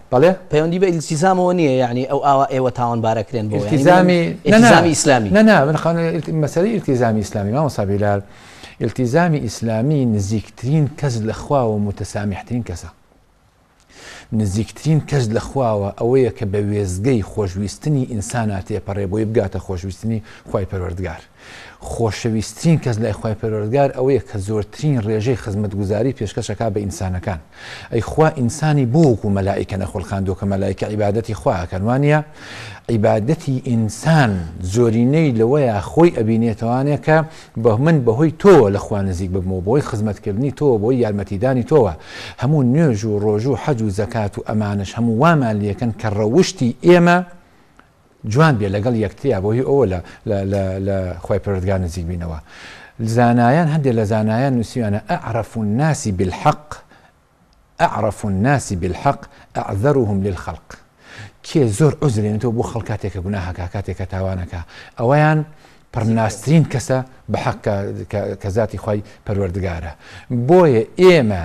پەیوەندی بە ئیلتیزامەوە نییە یعنی ئەو ئاوا ئێوە تاوان بارەکرێن بۆ ئیلتیزامی ئیسلامی نەنا من خانە ئیلتیزامی ئیسلامی مامەسابیلال التیزامی ئیسلامی نزیکترین کەس لەخوا و متەسامیحترین کەسە نزیکترین کەس لە خواوە ئەوەیە کە بە وێزگەی خۆشویستنی ئینسانە تێپەڕێ بۆی بگاتە خۆشویستنی خی پەروەردگار. خۆشەویستترین کەس لای خی پەرۆرگار ئەوەیە کە زۆرترین ڕێژەی خزمەتگوزاری پێشکەشەکە بە ئینسانەکان ئەی خوا ئینسانی بۆکو مەلایکە نەخۆڵخاندۆ کە مەلایکە عیباەتی خواکەوانە عیباەتی ئینسان زۆرینەی لەوەیە خۆی ئەبینێتوانێت کە بە من بەهۆی تۆ لە خوا نزیک ببمەوە بۆی خزمەتکردنی تۆ بۆی یارمەتیدانی تۆوە هەموو نوێژ و ڕۆژ و حەج و زەکە دەکات و ئەمانش هەموو وامان لەکەن کە ڕەوشتی ئێمە جوان بێ لەگەڵ یەکتیا بۆهی ئەوە لە خۆی پرردگان نزیک بینەوە. زانایان هەندێک لە زانایان نووسیانە ئەعرف الناسی بالحق اعرف الناس بالحق اعذرهم للخلق كي زور ئۆزرێنێتەوە انتو بو گوناهکە کاتێکە تاوانەکە ئەوەیان پڕناسترین برناسترين كسا بحق كذاتي زاتی خی پەروەردگارە ايما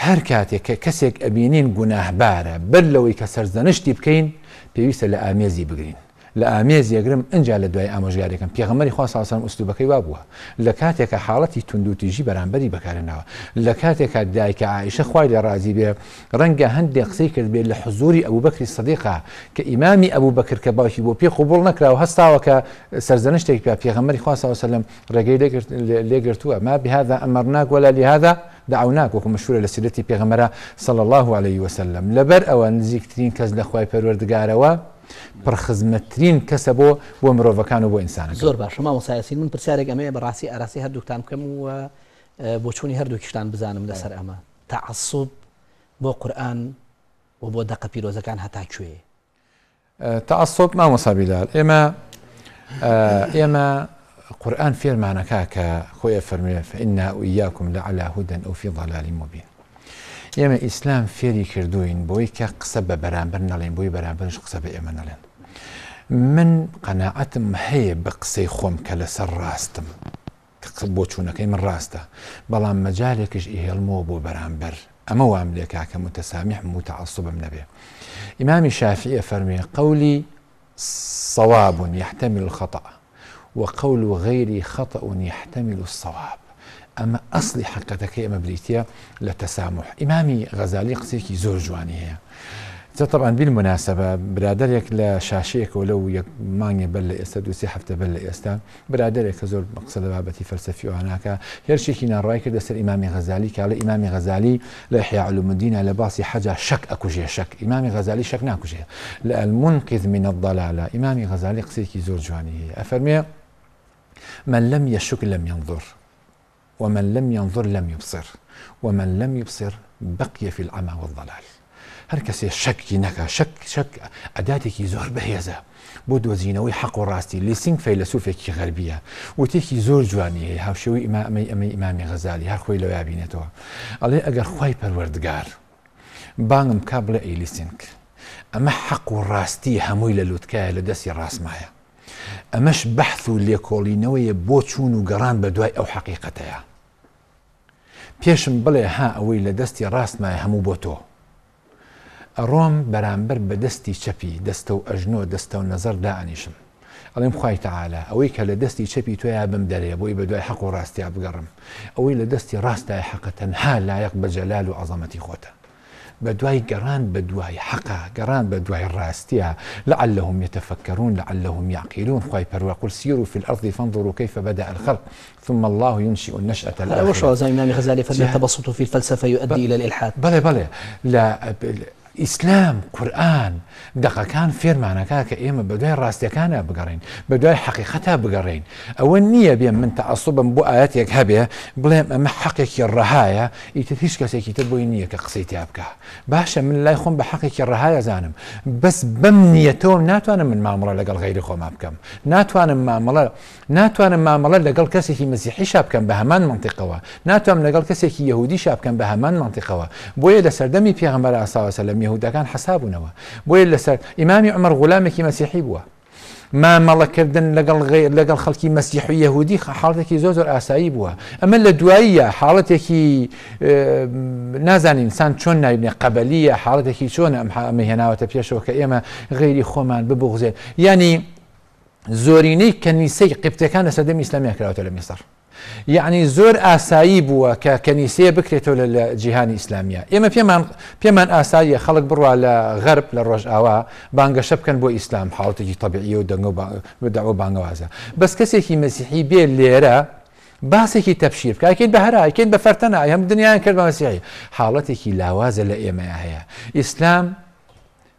هەر کاتێک کە کەسێک ئەبینین گوناهبارە بەر لەوەی کە سەرزەنشتی بکەین پێویستە لە ئامێزی بگرین لە ئامێز یەگرم ئەجا لە دوای ئامۆژگارێکم پێغەمەری خوا ساسان ئوستوبەکەی وا بووە لە کاتێکە حاڵەتی تونندوتیژی بەرامبەری بەکارناوە لە کاتێکا دایکە عیشە خوای لە رازی بێ ڕەنگە هەندێک قسەی کرد بێت لە حزوری ئەو بەکری سەدیقا کە ئیمامی ئەو بەکر کە باوکی بۆ پێ خوبڵ نکراوە هەستاوەکە سەرزەنشتێک پیا پێغەمەری خواسەوەسلم ڕێگەی لێگرتووە ما بهذا ئەمەرناک ولا لهذا داوناک وەکو مشورە لە سیرەتی پێغەمەرە صلى الله عليه وسلم لەبەر ئەوە نزیکترین کەس لە خوای پەروەردگارەوە پرخزمەترین کەسە و بۆ مرۆڤەکان و بۆ ئینسانە زور باش شما مسایسین من پرسیارێک ئەمەیە بەڕاستی هر دوکتان کم و اه، بوچونی هر هەردووکیشتان بزانم لەسەر اما تعصب بو قرآن و بو بۆ دەقە پیرۆزەکان هەتا کوێ اه، تعسب مامۆسابیلال ئێمە اه، ئێمە قورآن فێرمانەکە کە خۆی فەرمێ فإنا وإياكم لعلى هدى أو في ضلال مبين ئێمە إسلام فيري كردوين بۆی کە قسە بە بەرامبەر نەڵێن بۆی بەرامبەرش قسە من قەنەعەتم هي بە خوم خۆم کە لەسەر ڕاستم بۆ چوونەکەی من ڕاستە بەڵام مەجالێکش ئیهێڵمەوە بۆ بەرامبەر أما وام لێ متسامح متعصب من نەبێ إمام الشافعي فرمي قولي صواب يحتمل الخطأ وقول غيري خطأ يحتمل الصواب اما ئەسلی حقەتەکە هي بریتە للتسامح امامي غزالي غەزالی قسێکی زۆر طبعا بالمناسبه طبعاان بیل مناسبە برادێک لە شاشەیەکەوە لەو یەک مانگێ بەر لە ئێستا دوسی هەفتە بەر لە ئێستا برادێک کە زۆر قسە رايك دس فەرسەفیوانناکە غزالي قال کرد غزالي لا غەزالی کاڵە الدين على باص حاجه شك اكو حەجا شك ئەکوژێ غزالي شك ناكو شک ناکوژێ لە ئەلمونقیز منەڵدالا ئیمامی غەزالی قسێکی زور جواني هي افرمي من لم يشك لم ينظر ومن لم ينظر لم يبصر ومن لم يبصر بقي في العمى والضلال هركس کەسێ شەکی شك شك اداتك زۆر بەهێزە بود وزينه حەق و ڕاستی لیسینگ فەی لە سوفێکی غەربیە وتێکی زۆر جوانی هەیە هاوشەوەی ئیما ئەمەی ئەمەی ئیمامی غەزاری هەرخۆی لەوە بینێتەوە ئەڵێ ئەگەر خی پەروەردگار بانگم کا بڵێ ئەی لیسینگ ئەمە حەق و ڕاستی هەمووی لە لوتکایە لە دەستی ڕاستمایە ئەمەش بەحث و لێکۆڵینەوەیە بۆ دوای پێشم بڵێ ها ئەوەی لە دەستی ڕاستمای هەموو بۆ تۆ ئەڕۆم بەرامبەر بە دەستی چەپی دەستە و ئەژنۆ دەستە و نظر دائنیشم ئەڵێم خی تەعاالە ئەوەی کە لە دەستی چەپی تویا بم دەرێ بۆی بە دوای حەق و ڕاستیا بگەڕم ئەوەی لە دەستی ڕاستای حەقەتەنها لایەق بە جەلال و عزەمەتی خۆتە بدواي قران بدواي حقا قران بدواي راستيا لعلهم يتفكرون لعلهم يعقلون خوي بروا قل سيروا في الأرض فانظروا كيف بدأ الخلق ثم الله ينشئ النشأة الآخرة وشو زي الإمام الغزالي فالتبسط في الفلسفة يؤدي إلى الإلحاد بلى بلى لا قران دقا كان فير معنا كاك ايما دوای ڕاستیەکانە بگەڕین بە دوای حقيقتها بقرين او النيه بێ من تەعسوبم بۆ ئاەتێک هەبێ بڵێم ئەمە حەقێکی ڕەهایە ئیتر هیچ کەسێکی تر بۆی نییە کە قسەی تیا بکە باشە من لای خۆم بە حەقێکی ڕەهایە زانم بەس بەم نیەتەوەم ناتوانم من مامەڵە لەگەڵ غیری خۆما بکەم ناتوانم مامەڵە ناتوانم مامەڵە مسيحي کەسێکی مەسیحیشا بکەم بە هەمان منتیقەوە ناتوانم لەگەڵ کەسێکی یهودیشا بکەم بە هەمان منتیقەوە بۆیە لە سەردەمی پێغمبەر ئاساوەسە لە یەهودەکان حسابوونەوە بۆیە لەسەر إمام عمر غلامێکی مسيحي بووە ما مەڵەکردن لەگەڵ لەگەڵ خەڵکی مەسیحی لقى حاڵەتێکی لقى زۆر ئاسایی بووە ئەمە لە دواییە حاڵەتێکی آه، نازانین سان چۆن نایبنێ قەبەلیە حاڵەتێکی چۆن ئەم حالتك هێناوەتە پێشەوە کە ئێمە غێری خۆمان ببغزێ ینی زۆرینەی کەنیسەی قپتەکان لە سەدەمی ئیسلامیە کراوەتە لە یعنی زۆر ئاسایی بووە کە کەنیسەیە بکرێتەوە لە جیهانی ئیسلامیە ئێمە پێمان پێمان ئاساییە خەڵک بڕوا لە غەرب لە ڕۆژئاوا بانگەشە بکەن بۆ ئیسلام حڵتێکی طببیعی و دەنگ داوە بانگوازە بەس کەسێکی مەسیحی بێ لێرە باسێکی تەپشیر بکەکەین بە هەراکەین بە فەرتەنا هەم دنیایان کرد بە مەسیحی حاڵەتێکی لاوازە لە ئێمە هەیە ئیسلام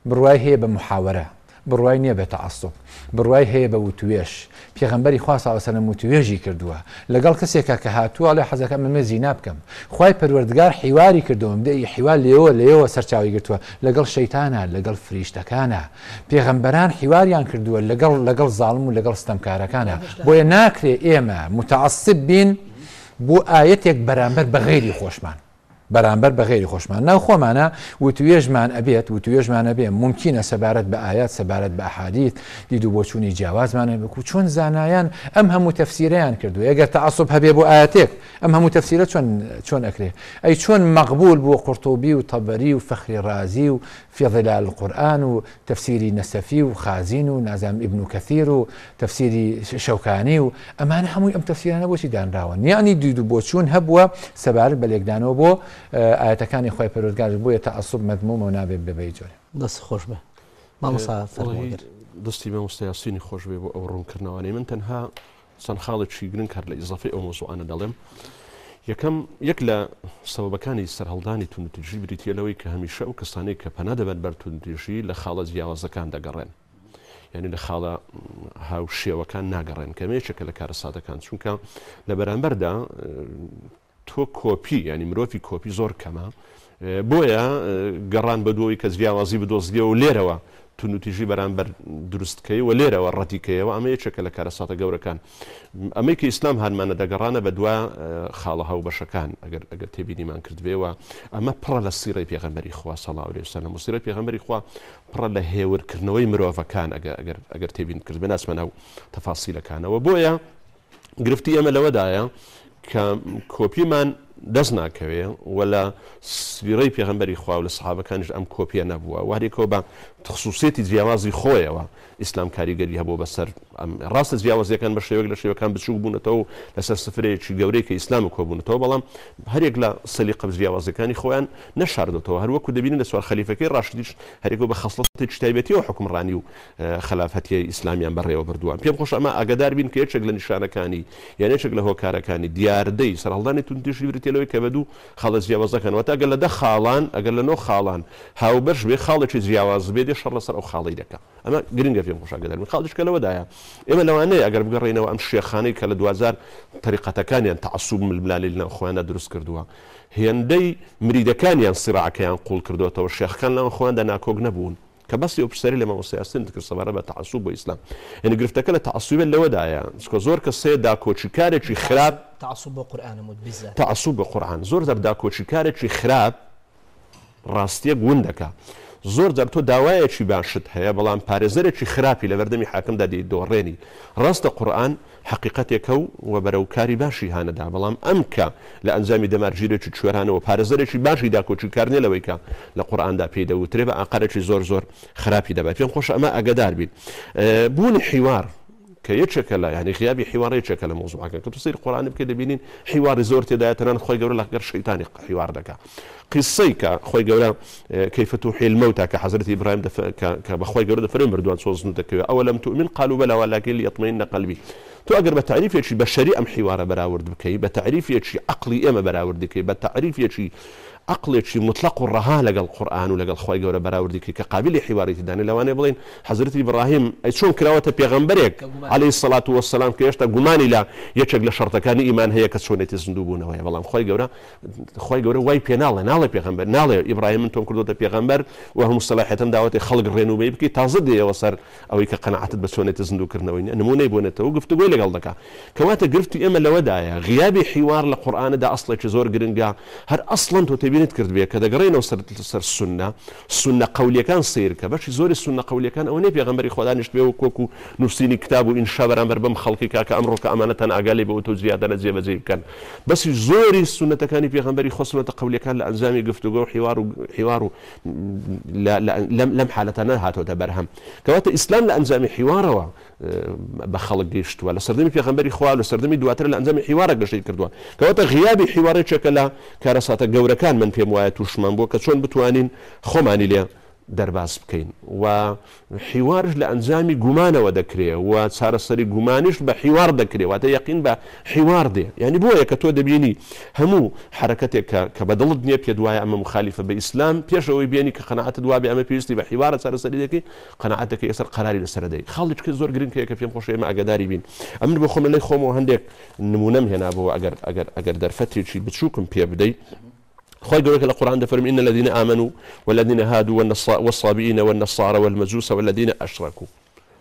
بڕوای هەیە بە محاوەرە بڕوای نییە بە تەعسب بڕوای هەیە بە وتوێش پێغمبەری خواسا ئەوسەرە موتوێژی کردووە لەگەڵ کەسێکە کە هاتووە لە حەزەکە منمە زینا بکەم خی پەروەردگار حیواری کردوم دەی حیوا لێەوە لێەوە سەرچاوی گرتووە لەگەڵ شەیتانە لەگەڵ فریشتەکانە پێغمبەران حیواریان کردووە لەگەڵ لەگەڵ زاڵم و لەگەڵ ستەمکارەکانە بۆیە ناکرێ ئێمە متعسب بین بۆ ئاەتێک بەرامبەر بە غێری خۆشمان بەرامبەر بە غێری نو ناو خۆمانە و توێژمان ئەبێت و توێژمان ئەبێ سبارت سەبارەت سبارت ئايات سەبارەت بە حادیت دید و بۆچوونی جیاوازمانە بکو چۆن زانایان ئەم هەموو تەفسیرەیان کردو ئەگەر تعسب هەبێ بۆ ئاەتێک ئەم هەموو تەفسیرە چون چۆن ئەکرێ ئەی چۆن مەقبول بۆ قرتوبی و تەبەری و فەخری رازی و فێڵال قورآن و تەفسیری نەسەفی و خازین و نازام ئبن و کەثیر و تەفسیری شەوکانی و ئەمانە هەمووی ئەم تەفسیرانە بۆچی ئاەتەکانی خۆی پەرۆگار بووە تا ئەسوب مەدمومە و نابێت ببی جۆێ دەست خۆش بە مامسا دەستی بە مستیاسینی خۆش بێ بۆ ئەو ڕوونکردنەوەی من تەنها چەند خاڵێکی گرنگ کار لە ئیزافی ئەو مۆزوعانە دەڵێم یەکەم یەک لە سەبەکانی سەرهەڵدانی تونتیژی بریتیلەوەی کە هەمیشە ئەو کەسانی کە پەنا دەبێت بەر تونتیژی لە خاڵە جیاوازەکان دەگەڕێن یعنی لە خاڵە هاوشێوەکان ناگەڕێن کەمێکێکە لە کارە سادەکان چونکە لە بەرامبەردا تۆ کۆپی ینی مرۆڤی کۆپی زۆر کەمە بۆیە گەڕان بەدوەوەی کە زیاوازی بدۆزگە و لێرەوە تونوتیژی بەرامبەر دروستکەیەوە لێرەوە ڕەتیکەیەوە ئەمە یەکێکە لە کارەساتە گەورەکان ئەمەی کە ئیسلام هەرمانە دەگەڕانە بە دوای خاڵە هاو بەشەکان ئەگەر ئەگەر تێبینیمان کردوێەوە ئەمە پڕە لە سیڕی پێغەمەری خوا سەڵاوێسە لە مسیرە پێغەمەری خوا پڕە لە هێورکردنەوەی مرۆڤەکان ئەگەر تێبین کرد بە ناسمەناو تەفاسیلەکانەوە بۆیە گرفتی ئەمە لەوەدایە کۆپیمان دەست ناکەوێ وەلا سبیڕی پێغمبەری خوا لە سحابەکانش ئەم کۆپیە نەبووە وارێکەوە بە تخصوسێتی جیاوازی خۆیەوە ئیسلام کاریگەری هەبوو بەسەر ڕاستە جیاوازیەکان بە شێوەک لە شێوەکان بچوک بوونەوە لەسەر سفرەیەکی گەورەی کە ئیسلام کۆبوونەوە بەڵام هەرێک لە سەلی قب جیاوازەکانی خۆیان نەشاردەوە هەروەکو دەبین لە سوار خەلیفەکەی ڕاشدیش هەرێکەوە بە خەڵەتی شتایبەتی و حکمڕانی و خلافەتی ئیسلامیان بەڕێوە بردووان پێم خۆش ئەمە ئاگدار بین کە یەکێک لە نیشانەکانی یانێکێک لە هۆکارەکانی دیاردەی سەرهڵدانی توندیشی برتێ گەلەوەی کە بە دوو خاڵە جیاوازەکەن وتە ئەگەر لە دە خاڵان ئەگەر لە نۆ خاڵان هاوبەرش بێ خاڵێکی جیاواز بێ شەڕ لەسەر ئەو خاڵی دەکە ئەمە گرنگگە پێم خۆشگەدەر من خاڵشکە لەوەدایە ئێمە لەوانەیە ئەگەر بگەڕێنەوە ئەم شێخانەی کە لە 2000 تریقەتەکانیان تعسوب ململالی لەناو خۆیانە دروست کردووە هێندەی مریدەکانیان سرعەکەیان قوڵ کردوەوە شێخەکان لەم خۆیاندا ناکۆک نەبوون کە بەسی ئۆپسەری لە مەوەسیاستن کرد سەبارە بە تەعسوب بۆ ئیسلام هێن يعني گرفتەکە لە تەعسوبێت لەوەدایە سکە زۆر کە سێدا کۆچیکارێکی خراپ تعسوب بە قورآانمود بزە تعسوب بە قورآان زۆر دەبدا کۆچیکارێکی خراپ ڕاستیە گون دەکات. زۆر جار تۆ داوایەکی باشت هەیە بەڵام پارێزەرێکی خراپی لە بەردەمی حاکمدا دی دۆڕێنی راست قورآن حقیقەتێکە و وە بەرەو کاری باشی هانەدا بەڵام ئەم کە لە ئەنجامی دەمارگیرێکی چێرانەوە پارێزەرێکی باشی داکۆچی کارنیە لەوەی کە لە قورآاندا پێی دەوترێ بە ئاقارێکی زۆر زۆر خراپی دەبێت پێم خۆش ئەمە ئەگەدار بیت بوونی حیوار كي يعني غيابي حوار يتشكل موضوع كان كنت تصير قران بك دبينين حوار زورت دا انا خوي قول لك غير شيطان حوار دك كا خوي قول كيف توحي الموتى كحضره ابراهيم دف كبخوي قول دفرم بردوان صوصن دك او لم تؤمن قالوا بلا ولكن ليطمئن قلبي تو اگر بتعريف يشي بشري ام حوار براورد بكي بتعريف يشي عقلي اما براورد بكي بتعريف يشي چی مطلق و رها لەگەڵ قورآن و لەگەڵ خی گەورە بەراوردیکە کە قابلی حیواری دانی لەوانێ بڵین حەزرتی بڕاهیم ئەی چۆن کراوەتە پیغمبریک علی سەلات و که کە هێشتا گومانی لا یەکێک لە شەرتەکانی ئیمان هەیە کە چۆنێتی زندوو بوونەوەی بەڵام خواهی گوره خواهی گوره وای پی ناله ناله پیغمبر ناله ابراهیم من تۆم کردوتە پێغمبەر و هم دعوت خلق هەموو تازه داوەتی خەڵک ڕێنوبەی بکەیت تازە دێەوە سەر ئەوەی کە قەنعاتت بە چۆنێتی زندووکردنەوەی نمونەی بۆنێتەوە گفتگوی لەگەڵ دکا کەواتە گرفتی اما لەوەدایە غیابی حوار حیوار لە اصلا ئەسڵێکی گرنگا هر اصلا تو تۆ تەلبینت کرد بێ کە دەگەڕێنەوە سەر سنه سنه قولی کان سیر کە بەشی زۆری سنە قولیەکان ئەو نێ پێغمبەری خۆدانیشت بێ و کۆک و کوکو نوستین کتاب و این شبرم بر بام که ئینشا بەرامبەر بەم خەڵکی کاکە ئەمڕۆ کە ئەمانەتەن ئاگالی بەەوە تۆ زیادەە جێبەجێ بکەن بەسی زۆری سنەتەکانی پێغمبەری خۆسنەتە قولیەکان لە ئەنجامی گفتوگە و حیوار و حیوار و لەم حالەتانە تبرهم که وقت اسلام لە حوار و بە خەڵک گەیشتووە لە سەردەمی پێخەمبەری خوا لە سەردەمی دواتر لە ئەنجەمی حیوارە گەشتی کردووە کەواتە غیابی حیوارێکێکە لە کارەساتە گەورەکان من پێم وایە تووشمان بووە کە چۆن بتوانین خۆمانی لێ دەرباز بکەین و حیوارش لە ئەنجامی گومانەوە دەکرێت و چارەسەری گومانیش بە حیوار دەکرێتواتە یقین بە حیوار دێ یعنی بۆیە کە تۆ دەبینی هەموو حرکتێک کە بەدڵت نییە پێ دوایە ئەمە مخالیفە بە ئیسلام پێشەوەی بینی کە قەنعات دوابێ ئەمە پێویستی بە حیوارە چارەسەری دەکەی قەنعاتەکە ئێسەر قراری لەسەردەی خاڵیکە زۆر گرنگکەیە کە پێم خۆش ئێمە ئەگەداری بین ئەمر بۆ خۆمە لەی خۆمەوە هەندێک نمونەم هێنابەوە ئەگەر ئەگەر ئەگەر دەرفەتێکی بچووکم پێ بدەیت. خۆی گەورەکە القرآن ده دەفەرم إن الذين آمنوا والذين هادوا والصابئين والنصارى والمجوس والذين أشركوا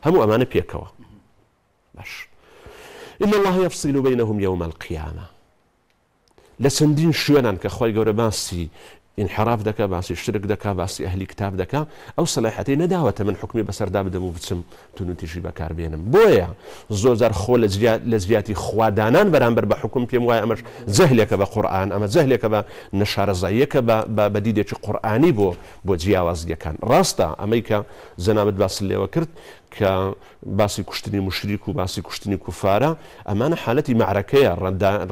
هم أمانة بيكوا باش إن الله يفصل بينهم يوم القيامة لسندين شوانا كخوي کە باسي انحراف دەکە باسی شرک دەکا باسی ئەهلی کتاب دەکا ئەو سەلاحەتی نەداوەتە من حکمی بەسەردا بدەم و بچم تونوتیشی بەکاربێنم بۆیە زۆزار خۆ لە زیاتی خوادانان بەرامبەر بە حکم پێم وایە ئەمەش زەهلێکە بە قورآان ئەمە زەهلێکە بە نەشارەزاییەکە بە دیدێکی قورآانی بۆ بۆ جیاوازیەکان ڕاستە ئەمریکا زەنامت باس لێوە کرد کە باسی کوشتنی مشریک و باسی کوشتنی کوفارە ئەمانە حالەتی معرەکەیە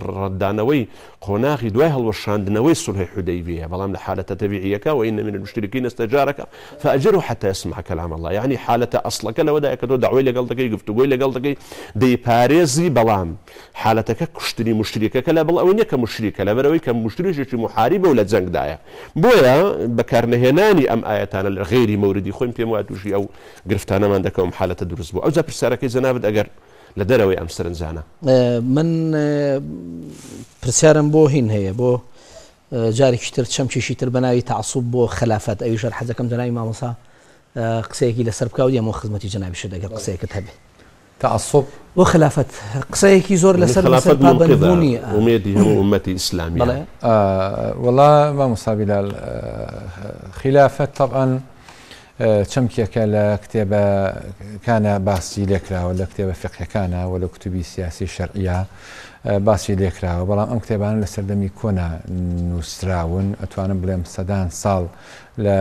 ڕدانەوەی قۆناغی دوای هەڵوەشاندنەوەی سلحی حودەیبیە بەڵام لە حالەتە تەبیعیەکە وإن من المشركين استجارك و حتى يسمع كلام الله یعنی يعني حالة أصلك لو دا يكدو دعوي لقل دقي قفتقوي لقل دقي دي باريزي بلام حالتك كشتري مشركك لا بل أوين كمشرك لا بروي كمشرك محاربة ولا جنگ دايا بويا بكارنهناني أم آياتان غير موردي خوين في مواتوشي أو قرفتانا من دكم حاله تدرس بو بوو ئەو جا پرسیارەکەی جەنابێت ئەگەر لە دەرەوەی ئەم من پرسیارم آه، بو هین بو بۆ آه، شتر تر چەمکیشی تر تعصب تەعسوب بۆ خلافەت كم ژەر ما مصا آه، قسيكي قسەیەکی لەسەر بکاو یەمە خزمەتی جنابیش دەگەر قسەیەکەت هەبێ تعصب وخلافات قسيكي زور زۆر يعني لەسەر خلافەت بابنبوونی ومێدی هەموو ئومەتی ئیسلامی بڵێ وڵا مامۆسا بلال خلافەت طبعا چەمکێکە لە کتێبەکانە باسی لێکراوە لە کتێبە فقیەکانەوە لە کتوبی سیاسی شەرعە باسی لێکراوە بەڵام ئەم کتێبان لە سەردەمی کۆنا نووسراون ئەتوانم بڵێم سەدان ساڵ لە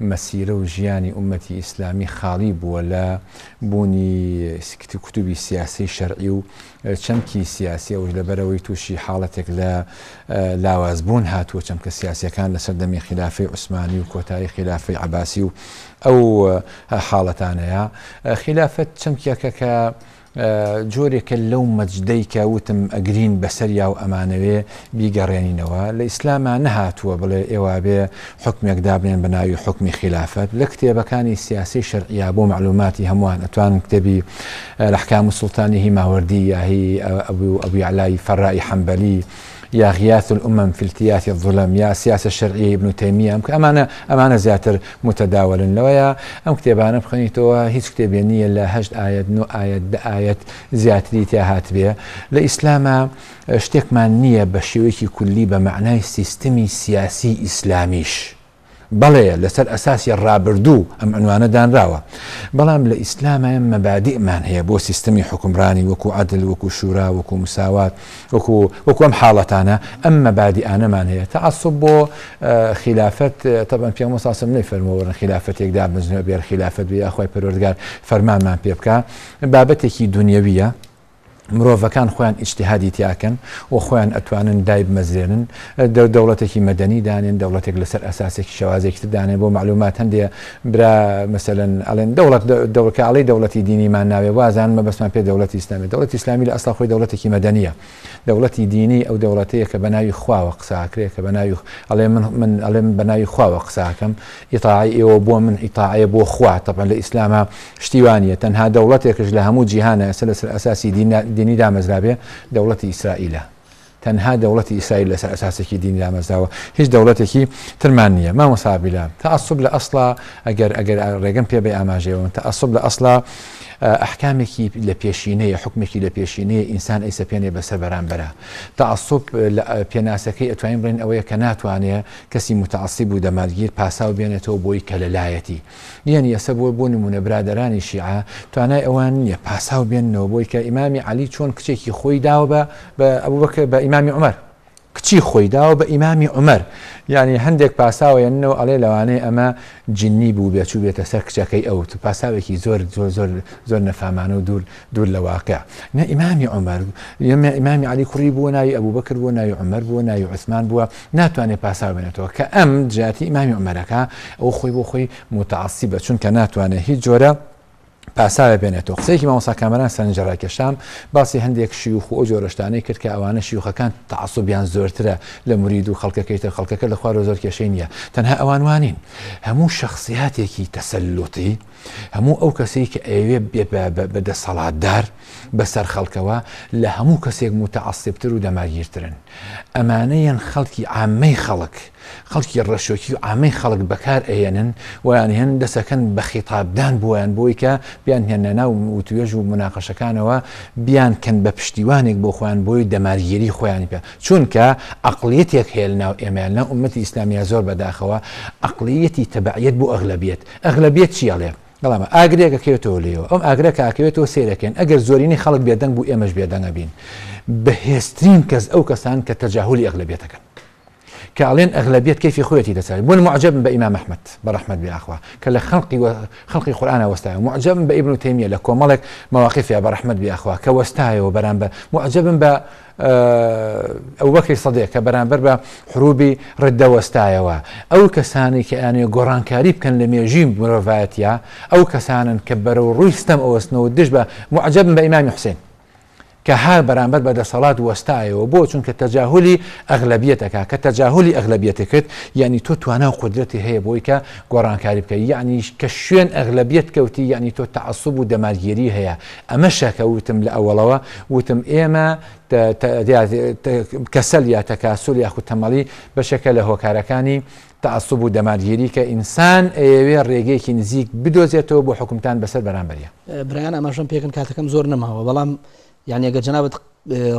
مەسیرە و ژیانی عومەتی ئیسلامی خاڵی بووە لە بوونی سکتی کوتوبی سیاسی شەرعی و چەمکی سیاسی ئەوش لەبەرەوەی تووشی حاڵەتێک لە لاوازبوون هاتووە چەمکە سیاسەکان لەسەر دەمی خلافی عوسمانی و کۆتایی خلافی عباسی و ئەو حاڵەتانەیە خلافەت چەمکیەکە کە جۆرێکە لەو مەجدەی کاوتم ئەگرین بەسەریا و ئەمانەوێ بیگەڕێنینەوە لە ئیسلاما نەهاتووە بڵێ ئێوە بێ حکمێک دابنێن بە ناوی حکمی خلافەت لە کتێبەکانی سیاسی شەریا بۆ معلوماتی هەمووان ئەتوان کتێبی لەحکام و سوڵتانی هی ماوەردی یاهی ئەبوو ئەبی علای فەڕای حەمبەلی. يا غياث الامم في التياث الظلم يا سياسه الشرعيه ابن تیمیه امانه امانه ئەمانە زیاتر متەداولن لەوەیە ئەم کتێبانە بخنيتو هیچ كتاب يعني لا هەشت ايات نو ايات دە ايات زياتري تیا هاتبێ لە ئیسلامە آه، شتێکمان نییە بە شێوەیەکی کولی بە معنای سیستمی بەڵێ لەسەر ام ڕابردوو دان راوا دانراوە بەڵام لە ئیسلامەیە مەبادیمان هەیە بۆ سیستمی حکمرانی وكو عدل وكو شورا وكو مساوات وەکو وەکو ئەم حاڵەتانە ئەم مەبادی ئانەمان هەیە آه، خلافات آه، طبعا في مصاصم پێ مساسم خلافات فەرمەوەرن خلافەتێکدا بزنەوە بێر خلافەت و یاخوای فرمان فەرمانمان بيبكا بکە بابەتێکی دنيويه مروفا كان خوان اجتهادي تياكن وخوان اتوان دايب مزينن دولتك مدني دانين دولتك لسر اساسك شوازك تدانين بو معلومات هندية برا مثلا علين دولة دولة كعلي دولتي ديني ما ناوي وازان ما بس ما بي دولة اسلامي دولة اسلامي لاصلا خوي دولتك مدنية دولتي ديني او دولتي كبناي خوا وقسا كري كبناي علي من من علي من بناي خوا وقسا كم اطاعي بو من اطاعي بو خوا طبعا الاسلام اشتيوانية تنها دولتك لها مو جيهانا سلسل اساسي دين دینی دامەزرابێ دەوڵەتی ئیسرائیلە تەنها دەوڵەتی ئیسرائیل لەسەر ئەساسێکی دینی دامەزاوە هیچ دەوڵەتێکی ترمان نییە ما مسابلا تەعسب لە ئەسلا ئەگەر ئەگەر ڕێگەم پێ بێ ئاماژەوە تەعسب لە ئەسلا ئەحکامێکی آه، لە پێشینەیە حکمێکی لە پێشینەیە ئینسان ئەیسە پێێنێ بەسەر بەرامبەرە تەعسب پێناسەکەی ئەتوانین بڵێن ئەوەیە کە ناتوانێت کەسی متعسی بوو دەمالگیر پاساو بێنێتەوە بۆی کە لەلایەتی یعنی يعني ئەسە بۆ بۆ نمونە برادران شیعە توانای اوان پاساو بێنەوە بۆی کە ئیمامی علی چۆن کچێکی خۆی داوە بە ئیمامی عمر کچی خۆیداوە بە ئیمامی عمر یعنی هەندێک پاساوەێنەوە ئەڵێ لەوانەیە ئەمە جننی بوو بێچوو بێتە سەر کچەکەی ئەو تو پاساوێکی زۆر زۆر زۆر نەفامانە و دوور دوور لە واقع نە ئیمامی عمر یمە ئیمامی علی کوڕی بووە ناوی ئەبوو بکر بوو ناوی عمر بووە ناوی عسمان بووە ناتوانێت پاسا بێنێتەوە کە ئەم جاتی ئیمامی عمەرەکە ئەو خۆی بۆ خۆی متعسی بە چونکە ناتوانێت هیچ جۆرە پاساوە بێنێتەوە قسێکی مامۆسا کامەران سەرنجڕاکێشام باسی هەندێک شیوخ و جۆرەشتانەی کرد کە ئەوانە شیوخەکان تعسوبیان زۆرترە لە مرید و خەڵکەکەیتە خەڵکەکە لە خوارۆ زۆر کێشەی نییە تەنها ئەوانوانین هەموو شخصیاتێکی تەسەلوتی هەموو ئەو کەسی کە ئەوێ بەدە سەڵاتدار بەسەر خەڵکەوە لە هەموو کەسێک متەعسیبتر و دەماگیرترن ئەمانەیەن خەڵکی عامەی خەڵک خەڵکی ڕەشۆکی و ئامی خەڵک بەکار ئەێنن ویان هێن دەسەکەن بە خیتابدان بۆیان بۆی کە بیان هێنە ناو وتوێژ و مناقەشەکانەوە بیانکەن بە پشتیوانێک بۆ خۆیان بۆی دەمارگیری خۆیان پێ چونکە ئەقلەتێک هێل ناو ئێمەیان نە عومەتی ئیسلامیا زۆر بەداخەوە ئەقلیەتی تەبعیت بۆ ئەغلبێت ئەغلبێت چیڵێ؟ بەڵام ئاگرێک ئەکەوێتەوە لێەوە ئەم ئاگرێک ئاکەوێتەوە سێرەکەن ئەگەر زۆرینی خەڵک بێدەنگ بوو ئێمەش بێدەنگە بین بەهێستترین کەس ئەو کەسان کە تەجاهولی ئەغلبێتەکەن كعلين أغلبية كيف خويتي تسأل بون معجب بإمام أحمد احمد بأخوة كلا خلقي وخلقي قرآن وستاي معجب بابن تيمية لكو ملك مواقف يا احمد بأخوة كوستاي وبرامبا معجب ب آه، أبو بكر صديق كبران بربا حروبي ردة وەستایەوە أو کەسانی کە ئەنێ كاريب كان لم مێژیم مرفاتيا أو كسان كبروا بەرەو أو سنو الدجبة معجب بإمام حسين کە هار بەرامبەر بە دەسەڵات وەستایەوە بۆ چونکە تەجاهولی ئەغلبیەتەکە کە تەجاهولی ئەغلبیەتی کرد یعنی تۆ توانە و قدرەتی هەیە بۆی کە گۆڕانکاری بکە یعنی کە شوێن ئەغلبیت کەوتی یعنی تۆ تعسوب و دەمارگیری هەیە ئەمە شەکە وتم لە ئەوڵەوە وتم ئێمە کەسەل یا تەکسول یاخود تەمەڵی بەشەکە لە هۆکارەکانی تعسوب و دەمارگیری کە ئینسان ئەوێ ڕێگەیەکی نزیک بدۆزێتەوە بۆ حکومتان بەسەر بەرامبەریە برایان ئەماشم پێکن کاتەکەم زۆر نەماوە بەڵام یعنی ئەگە جنابەت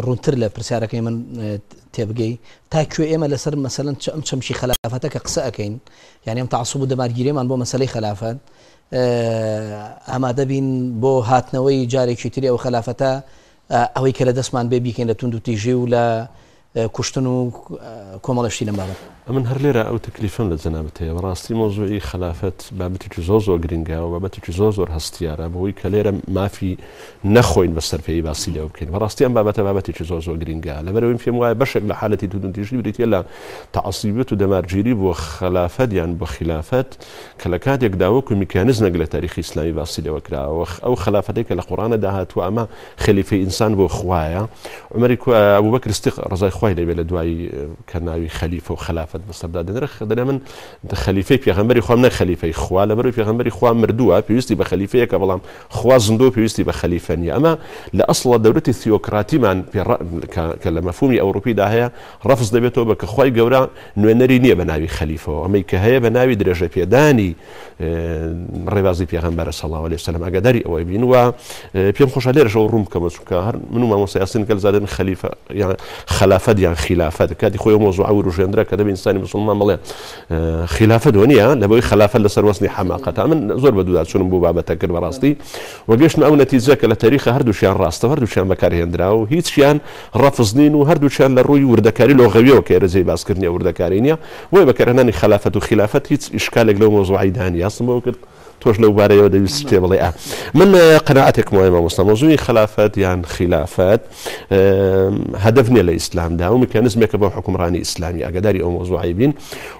ڕوونتر اه، لە پرسیارەکەی من اه، تێبگەی تاکوێ ئێمە لەسەر مەسەن ئەم چەمشی خلافەتە کە قسە ئەەکەین یعنی ئەم تعسوب و دەمارگیریمان بۆ مەسلەی خلافەت اه، ئامادە بین بۆ هاتنەوەی جارێکی تری ئەو خلافەتە ئەوەی کە لە دەستمان بێ بیکەین لە تونند و تیژی و لە کوشتن و کۆمەڵەشتی لەمبارە من هر لێرە ئەو تکلیفم لە جەنابەت هەیە بەڕاستی مۆزۆی خلافەت بابەتێکی زۆ زۆر گرنگە و بابەتێکی زۆ زۆر هەستیارە بەوەی کە لێرە مافی نەخۆین بە سەرپێی باسی لێ بکەین بەڕاستی ئەم بابەتە بابەتێکی زۆ زۆر گرنگە لەبەرەوەی پێم وایە بەشێک لە حالەتی دودونتیژی بریتە لە تعسیبەت و دەمارگیری بۆ خلافەت یان بۆ خلافەت کە لە کاتێک داوەکو میکانزمەک لە تاریخی ئسلامی باسی لەوە کراوە ئەو خلافەتێک کە لە قورانە داهاتوە ئەمە خلیفی ئینسان بۆ خوایە عمەری بوو بە کرستیق ڕزای خی دەبێت لە دوایی کەناوی خەلیفە و خلافەت يعني خلافت بەسەردا دەدرخ دەنێ من خەلیفەی پێغەمەری خۆم نە خەلیفەی خوا لە في پێغەمەری خوا مردووە پێویستی بە خەلیفەیەکە بەڵام خوا زندۆ پێویستی بە خەلیفەنی ئەمە لە ئەسڵە دەورەتی سیۆکراتیمان کە ده مەفومی ئەوروپیدا هەیە ڕفز دەبێتەوە بە نو خی گەورە نوێنەری نییە بە ناوی خەلیفەوە ئەمەی کە هەیە بە ناوی درێژە پێدانی اه، ڕێبازی پێغمبەرە سەڵاو لێ سەلم ئەگەداری ئەوەی بینوە اه، پێم خۆشە لێرەشەوە ڕوم کە بچکە منو ما و مامۆسیاسن کە زادن خەلیفە خلافەت یان خلافەت کاتی خۆی موضوع ئەو ڕژێنرە کە دەبین ئینسانی مسلمان بڵێ آه، خلافه دنيا لەبەوەی خلافه لسر وصني حماقه من زور بدو دودا چونم بابا تكر براستي بەڕاستی وەگەشتن ئەو نەتیجەکە نعم تاريخ هردو شان راست هردو شان و هیچیان ڕفزنین شان رفضنين وهردو شان لروي وردكاري کە ێرەزەی باسکردنی وردەکاری نیە وی بەکەرهێنانی خلافەت خلافه خلافەت هیچ ئیشکالێک لەو مۆزوعیدان یاسمەوە لو لەو بارەوە دەویست تێ آه من آه، قەنەعاتێک مایمە مۆستا مۆزوی خلافات یان خلافەت هەدف نیە لە ئیسلامدا و مکانزمێکە بە حکومڕانی ئیسلامی ئەگەداری ئەو مۆزوعی بین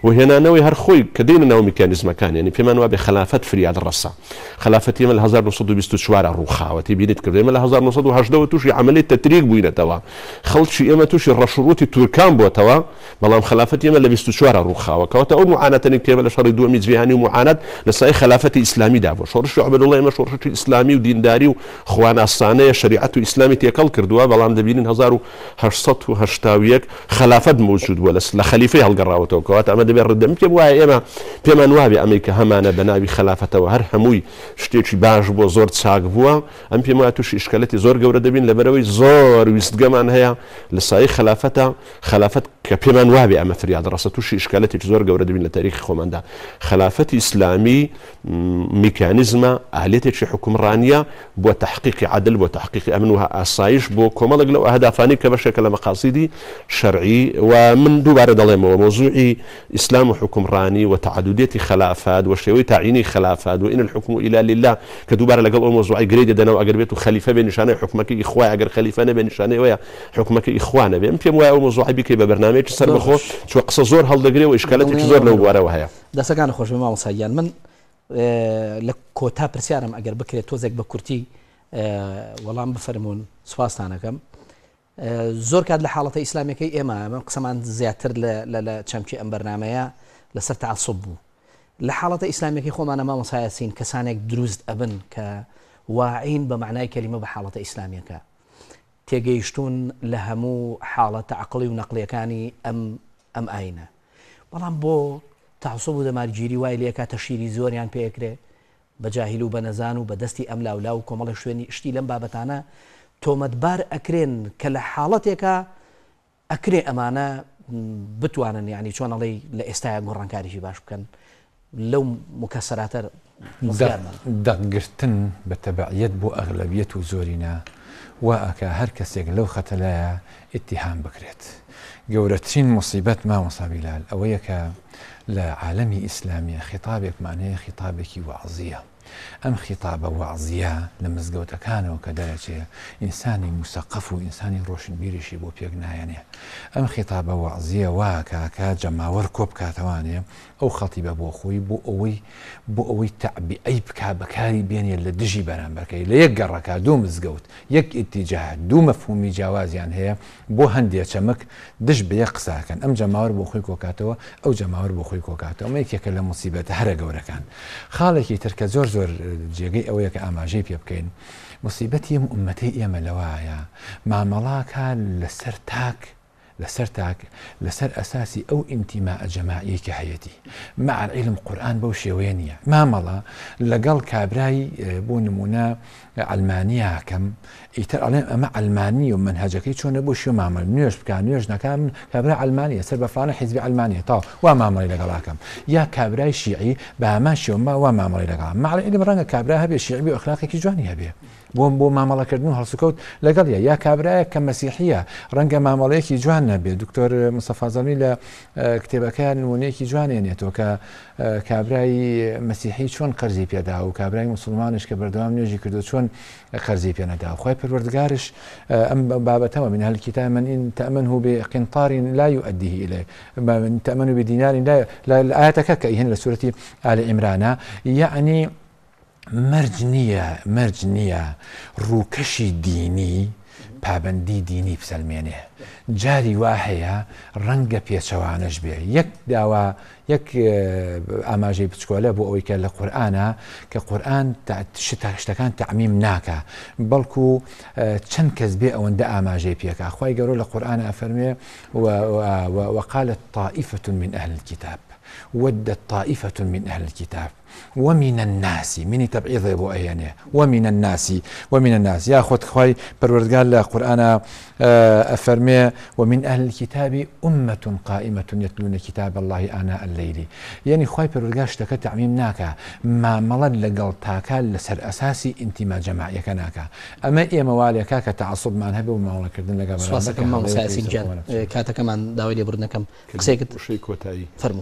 و هێنانەوەی هەر خۆی کە دێنە ناو میکانزمەکان ینی پێمان وا بێ خلافەت فریاد ڕسا خلافەتی من لە 1924 ڕووخاوەتی بینیت کردێمە لە 1970 تووشی عملی تەتریک بووینەتەوە خەڵکی ئێمە تووشی ڕەشروتی تورکان بۆتەوە بەڵام خلافەت ئێمە لە 24 ڕووخاوەکەەوە ئەو معانەتنی پێمە لە شەڕی دووەمی جیهانی و معانەت لە سای خلافەتی ئیسلامیدا بۆ شۆڕش عبدوڵی ئمە شۆڕشی ئیسلامی و دینداری و خواناسانەیە شریعەت و ئیسلامی تێکەڵ کردووە بەڵام دەبینین 1970 خلافەت موجود بووە لەس لە خەلیفی هەڵگەڕاوەتەوە کەوات ئەمە دەبێت ڕدەم پێم وایە ئێمە پێمان وابێ ئەمریکا هەمانە بە ناوی خلافەتەوە هەر هەمووی شتێکی باش بۆ زۆر چاک بووە ئەم پێم وایە تووش شکلەتی زۆر گەورە دەبین لەبەرەوەی زۆر ویستگەمان هەیە لە سای خلافەتە خلافەت کە پێمان وابێ ئەمە فریاد ڕاستە تووشی ئشکالەتێک زۆر گەورە دەبین لە تاریخی خۆماندا خلافەتی ئیسلامی میکانیزمە ئاهلێتێکی حکومڕانیە بۆ تحقیقی عدل بۆ تحقیقی ئەمن وها ئاسایش بۆ کۆمەڵک لەو ئەهدافانی کە بەشێکە لە مەقاسیدی شەرعی و من دووبارە دەڵێمەوە مۆزوعی ئیسلام و حکومڕانی و تعدودێتی خلافات و شێوەی تعینی خلافات و ئین الحکم إلى لله کە دووبارە لەگەڵ ئەو مۆزوعی گرێ دەدەنەوە ئەگەر بێت و خەلیفە بێ نیشانەی حکومەکەی خخوای ئەگەر خەلیفە نەبێ نیشانەی وەیە حکومەکەی خوانە بێ پێم وایە ئەو مۆزوعی بکەی بە برنامجی سەر بخۆ چوە قسە زۆر هەڵدەگرێ و ئشکالەتێکی زۆر لەو بوارەوە هەیە خوش خۆشبی ماوەساییان من آه، لە کۆتا پرسیارم ئەگەر بکرێت تۆزێک بە کورتی آه، وەڵام بفەرمونون آه، زور زۆر کات لە حاڵەتە ئیسلامەکەی ئێمە من قسەمان زیاتر لە چەمکی ئەم بەرنمەیە لەسەر تعسب بوو لە حاڵەتە ئیسلامێکی خۆمانە مامەسایەسین کەسانێک دروست أبن کە واعین بە معنای کەلیمە بە حاڵەتە ئیسلامیەکە تێگەیشتون لە هەموو حاڵەتە عقلڵی و نەقلەکانی ئەم ئەم ئاینە بەڵام بۆ تاسب و دەمارگیری وای لێکا تەشیری زۆریان پێکرێ بەجاهیل و بەنەزان و بەدەستی ئەم لاولا و کۆمەڵە شوێنی شتی لەم بابەتانە تۆمەتبار ئەکرێن کە لە حاڵەتێکە ئەکرێ ئەمانە بتوانن یعنی چۆن ئەڵی لە ئێستاە گۆڕانکاریشی باش بکەن لەو مکەسەراتەر دەگرتن بە تەبعەت بۆ ئەغلبیت و زۆرینە وأكا هركس يقلو کەسێک اتهام خەتەلایە ئتیهام بکرێت ما مصاب مامەسابیلال أويك کە لە عالەمی ئیسلامیە خیتابێکمانەیە خیتابێکی ئەم خیتابە وازیە لە مزگەوتەکانەوە کە دەرەچێ ئینسانی موسەقف و ئینسانی ڕۆشنبیریشی بۆ پێک نایەنێ ئەم خیتابە وازیە وا کاکە جەماوەەر کۆب کاتەوانێ ئەو خەتی بە بۆ خۆی بۆ ئەوەی بۆ ئەوەی تعبی ئەی بک بەکاری بێنێ لە دژی بەرامبەکەی لە یەک گەڕەکە دوو مزگەوت یەک ئیتیجا دوو مەفهومی جیاوازیان هەیە بۆ هەندێک چەمەک دش بەیە قساکەن ئەم جەماوەەر بۆ خۆی کۆکاتەوە ئەو جەماوەەر بۆ خۆی کۆکاتەوە ئەمە یەکێکە لە مسیبەتە هەرە گەورەکان خاڵێکی ترکە زۆر زۆر زور جێگەی ئەوەیە کە ئاماژەی پێ بکەین مسیبەتی ئەم عومەتی ئێمە لەوایە مامەڵاکە لەسەر تاک لسر تاك لسر أساسي أو انتماء جماعي كحياتي مع العلم قرآن بوشي وينيا ما ملا لقل كابراي آه، بون منا آه، علمانية كم يتر علم أما علماني ومنهجك شون بوشي معمل نيوش بكا نيوش نكام كابراي علمانية سر بفلان حزب علمانيا طاو وما ملا لقل كم يا كابراي شيعي شيو ما وما ملا لقل مع العلم رنگ كابراي هبي شيعي كي جواني هبي بۆم بۆ مامەڵەکردن و هەڵسوکەوت لەگەڵ یا کابراایە کە مەسیحیە ڕەنگە مامەڵەیەکی جوان نەبێت دکتۆر مسەفازەمی لە اه، کتێبەکان نمونەیەکی جوانێنێتەوە کە اه، کابرایی مەسیحی چۆن قەرزی پێدا و کابرای مسلمانش کە بەردەوام نوێژی کردو چۆن قەرزی پێەدا خی پروەردگارش اه، ئەم بابەتەوە من هەلکیتا من این تەمن و بێ قینتارین لا يؤديه إليه من تأمن بدينار لا لا آياتك كإهن لسورة آل عمران يعني مرجنية مرجنية روكشي ديني ڕووکەشی دینی پابندی دینی بسەلمێنێ جاری وا هەیە یک پێچەوانش بێ یەک داوا یەک اه، ئاماژەی بچکۆلە بۆ ئەوەی کە لە قورآە کە قورآن شتەکان تعمیم ناکە بەڵکو اه، چەند کەس بێ ئەوەندە ئاماژەی پێکە خی گەۆ و, و, و وقالت طائفة من أهل الكتاب ودت طائفة من أهل الكتاب ومن الناس من تبعيض ابو ايانه ومن الناس ومن الناس يا اخوت خوي برورد قال لا قران آه، افرمي ومن اهل الكتاب امه قائمه يتلون كتاب الله انا الليل يعني خوي برورد قال اشتكى تعميم ناكا ما ملل لقل تاكا لسر اساسي انت ما جمع يا كناكا اما يا كاكا تعصب ما نهب وما ولا إيه، كردن لقى برورد سواسك ما كمان داويلي بردنا كم قسيكت فرمو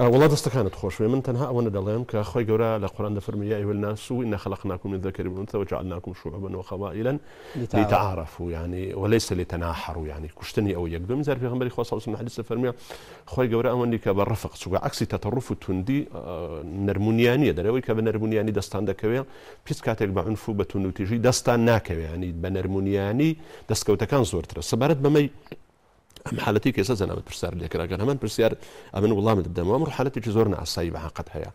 آه، والله دستكانت خوش من تنها وانا دلهم خوي گەورە لقران قڕان دەفرمیایی هەلناس الناس نە خلقناكم من دەکەریبوونتە و جعلناکم شوعبنەوە خەوائلن لتعارف يعني وليس في ینی کوشتنی ئەو یەک دوم زار پێغمبەری خۆ حدیث فەرمیە خۆی گەورە عكس تطرف تندي ڕفق آه، نرمونياني عکسی تەتەڕف دستان توندی نەرمونیانیە كاتك بعنفو بە نەرمونیانی دستان دەکەوێت يعني بنرمونياني بە عنفو بە تونوتیژی دەستان ناکەوێنی بە نەرمونیانی دەستکەوتەکان زۆرترە سەبارەت بەمەی ئەم حالەتی کێسە زەنامەت پرسیار لێکراگەن هەمان پرسیار ئەمن وڵامت بدەمەوە ڕحالەتێکی زۆر ناسایی بەعاقت هيا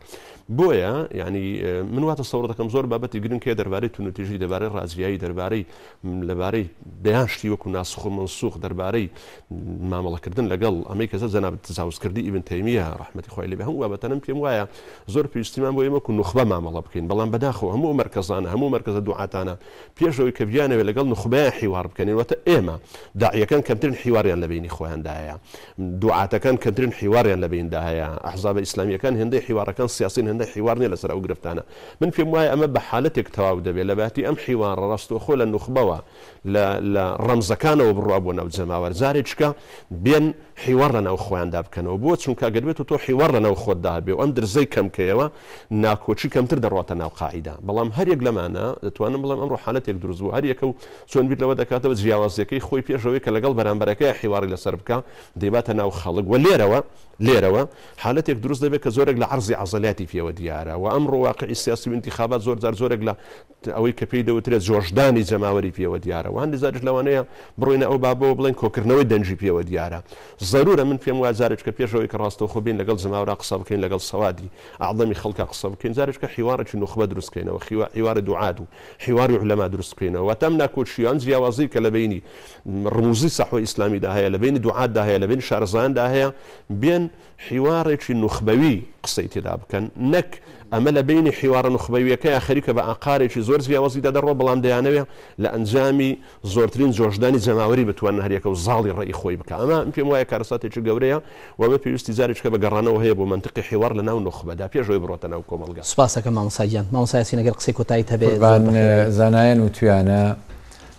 بۆیە ینی يعني، آه، من واتە سەور دەکەم زۆر بابەتی گرنگکە دەربارەی تونەتیژی دەبارەی ڕازایی دەربارەی لەبارەی بەیان شتی وەکو ناسخ و منسوخ دەربارەی مامەڵەکردن لەگەڵ ئەمەی کەسە زەناب تزاوزکردی ئیبن تەیمیە ڕحمەتی خۆی لێ هەموو بابەتەنم پێم وایە زۆر پێویستیمان بۆ ئێمەکو نخبە مامەڵە بکەین بەڵام بەداخۆ هەموو مرکزانە هەموو مرکزە دوعاتانە پێشەوەی کە بیانەوێت لەگەڵ نخبیان حیوار بکەنینەوەتە ئێمە داعیەکان کەمترین حیواریان لەبینی خۆیاندایە دوعاتەکان کەمترین حیواریان لەبینداهەیە ئەحزاب ئیسلامیەکان هێندەی حیوارەکان سیاسین هەند لي حوارني نیە لەسەر ئەو من في مواي أما بحالتك تواو دبي لباتي أم حوار راستو خول ڕاستۆ لە ڕەمزەکانەوە بڕوا بۆ نەو جەماوەەر جارێککە بێن حیوەڕ لە ناو خۆیاندا بکەنەوە بۆ چونکە گەبێت و تۆ حیوەڕ لە ناو خۆتدا بێ ئەم درزەی کەمکەیەوە ناکۆچی کەمتر دەڕاتە ناو قاعدا بەڵام هەرێک لەمانە دەتوانم بڵم ئەم ڕحالەتێک دروست و هەریەکە و چۆن بیت لەوە دەکاتەوە جیاوازەکەی خۆی پێشەوەی کە لەگەڵ بەرامبەرەکەی حیواری لەسەر بکە دەیباتە ناو خەڵک و لێرەوە لێرەوە حالەتێک دروست دەبێت کە زۆرێک لە عرضی عزلاتی پێوە دیارە و ئەمڕۆ واقعی سیاسی و انتخابات زۆر زۆرێک لە ئەوەی کە پێی دەوترێت جۆشدانی جەماوەری پێوە دیارە دیارەوە هەندزارش لەوانەیە بڕۆینە ئەو بابەوە بڵێن کۆکردنەوەی دەنجی پێوە دیارە زەرورە من پێم وازارش کە پێشەوەی کە ڕاستەوە خۆبین لەگەڵ زماورا قسە بکەین لەگەڵ سەوادی عڵمی خەڵکە قسە بکەین زارش کە حیوارەی نوخبە دروستکەینەوە حیوارە دوعاد و حیواری لەما دروستکەینەوە تەم ناکۆچیان جیاوازی کە لە بینی ڕموزی سەحۆی ئسلامیدا هەیە لە بینی دوعاددا هەیە لە بین شارزاندا هەیە بێن حیوارێکی نوخبەوی قسەی تێدا بکەن نەک ئەمە لە بینی حیوارە نخبەویەکە یا خەریکە بە ئاقارێکی زۆر زیاوەزیدا دەڕۆ بەڵام دەیانەوێ لە ئەنجامی زۆرترین جۆشدانی جەماوەری بتوان هەریەکە و زاڵی ڕێی خۆی بکە ئەمە پێم وایە کارساتێکی گەورەیە وەمە پێویستی زارێککە بە گەڕانەوە هەیە بۆ منطقی حیوار لە ناو نخبەدا پێشەوەی بڕۆتە ناو کۆمەلگە سپاسەکە مامساییان مامسایسی نەگەر قسەی کۆتایی هەبێ زانایەن و توانە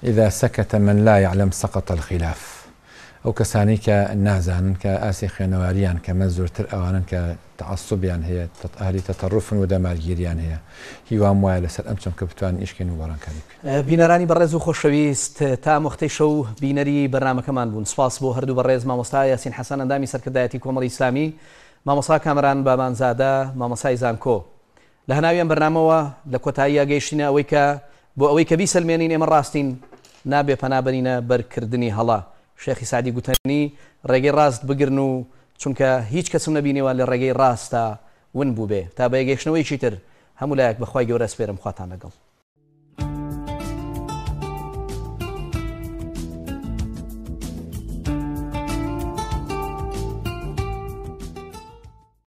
إذا سكت من لا يعلم سقط الخلاف ئەو کەسانی کە نازانن کە ئاسی خوێنەواریان کەمە زۆرتر ئەوانن کە تعسوبیان هەیە تەتاری تەتەڕفن و دەمارگیریان هەیە هیوام وایە لەسەر ئەم چم کە بتوان ئیشکێن و بەڕانکاری بینەرانی بەڕێز و خۆشەویست تا مختەی شەو بینەری بەرنمەکەمان بوون سپاس بۆ هەردوو بەڕێز مامۆستا یاسین حەسەن ئەندامی سەرکردایەتی کۆمەڵی ئسلامی مامۆسا کامران بامانزادە مامۆسای زانکۆ لە هەناویان بەرنامەوە لە کۆتاییە گەیشتینە ئەوەی کە بۆ ئەوەی کە بیسەلمێنین ئێمە ڕاستین نابێ پەنابەرینە بەرکردنی هەڵا شێخی سادی گوتنی ڕێگەی ڕاست بگرن و چونکە هیچ کەسم نبینێەوە لە ڕێگەی ڕاستە ون بوو بێ تا بە یگەشتنەوەی چیتر هەمولایەک بەخوای گەورە سپێرم خواتان لەگەڵ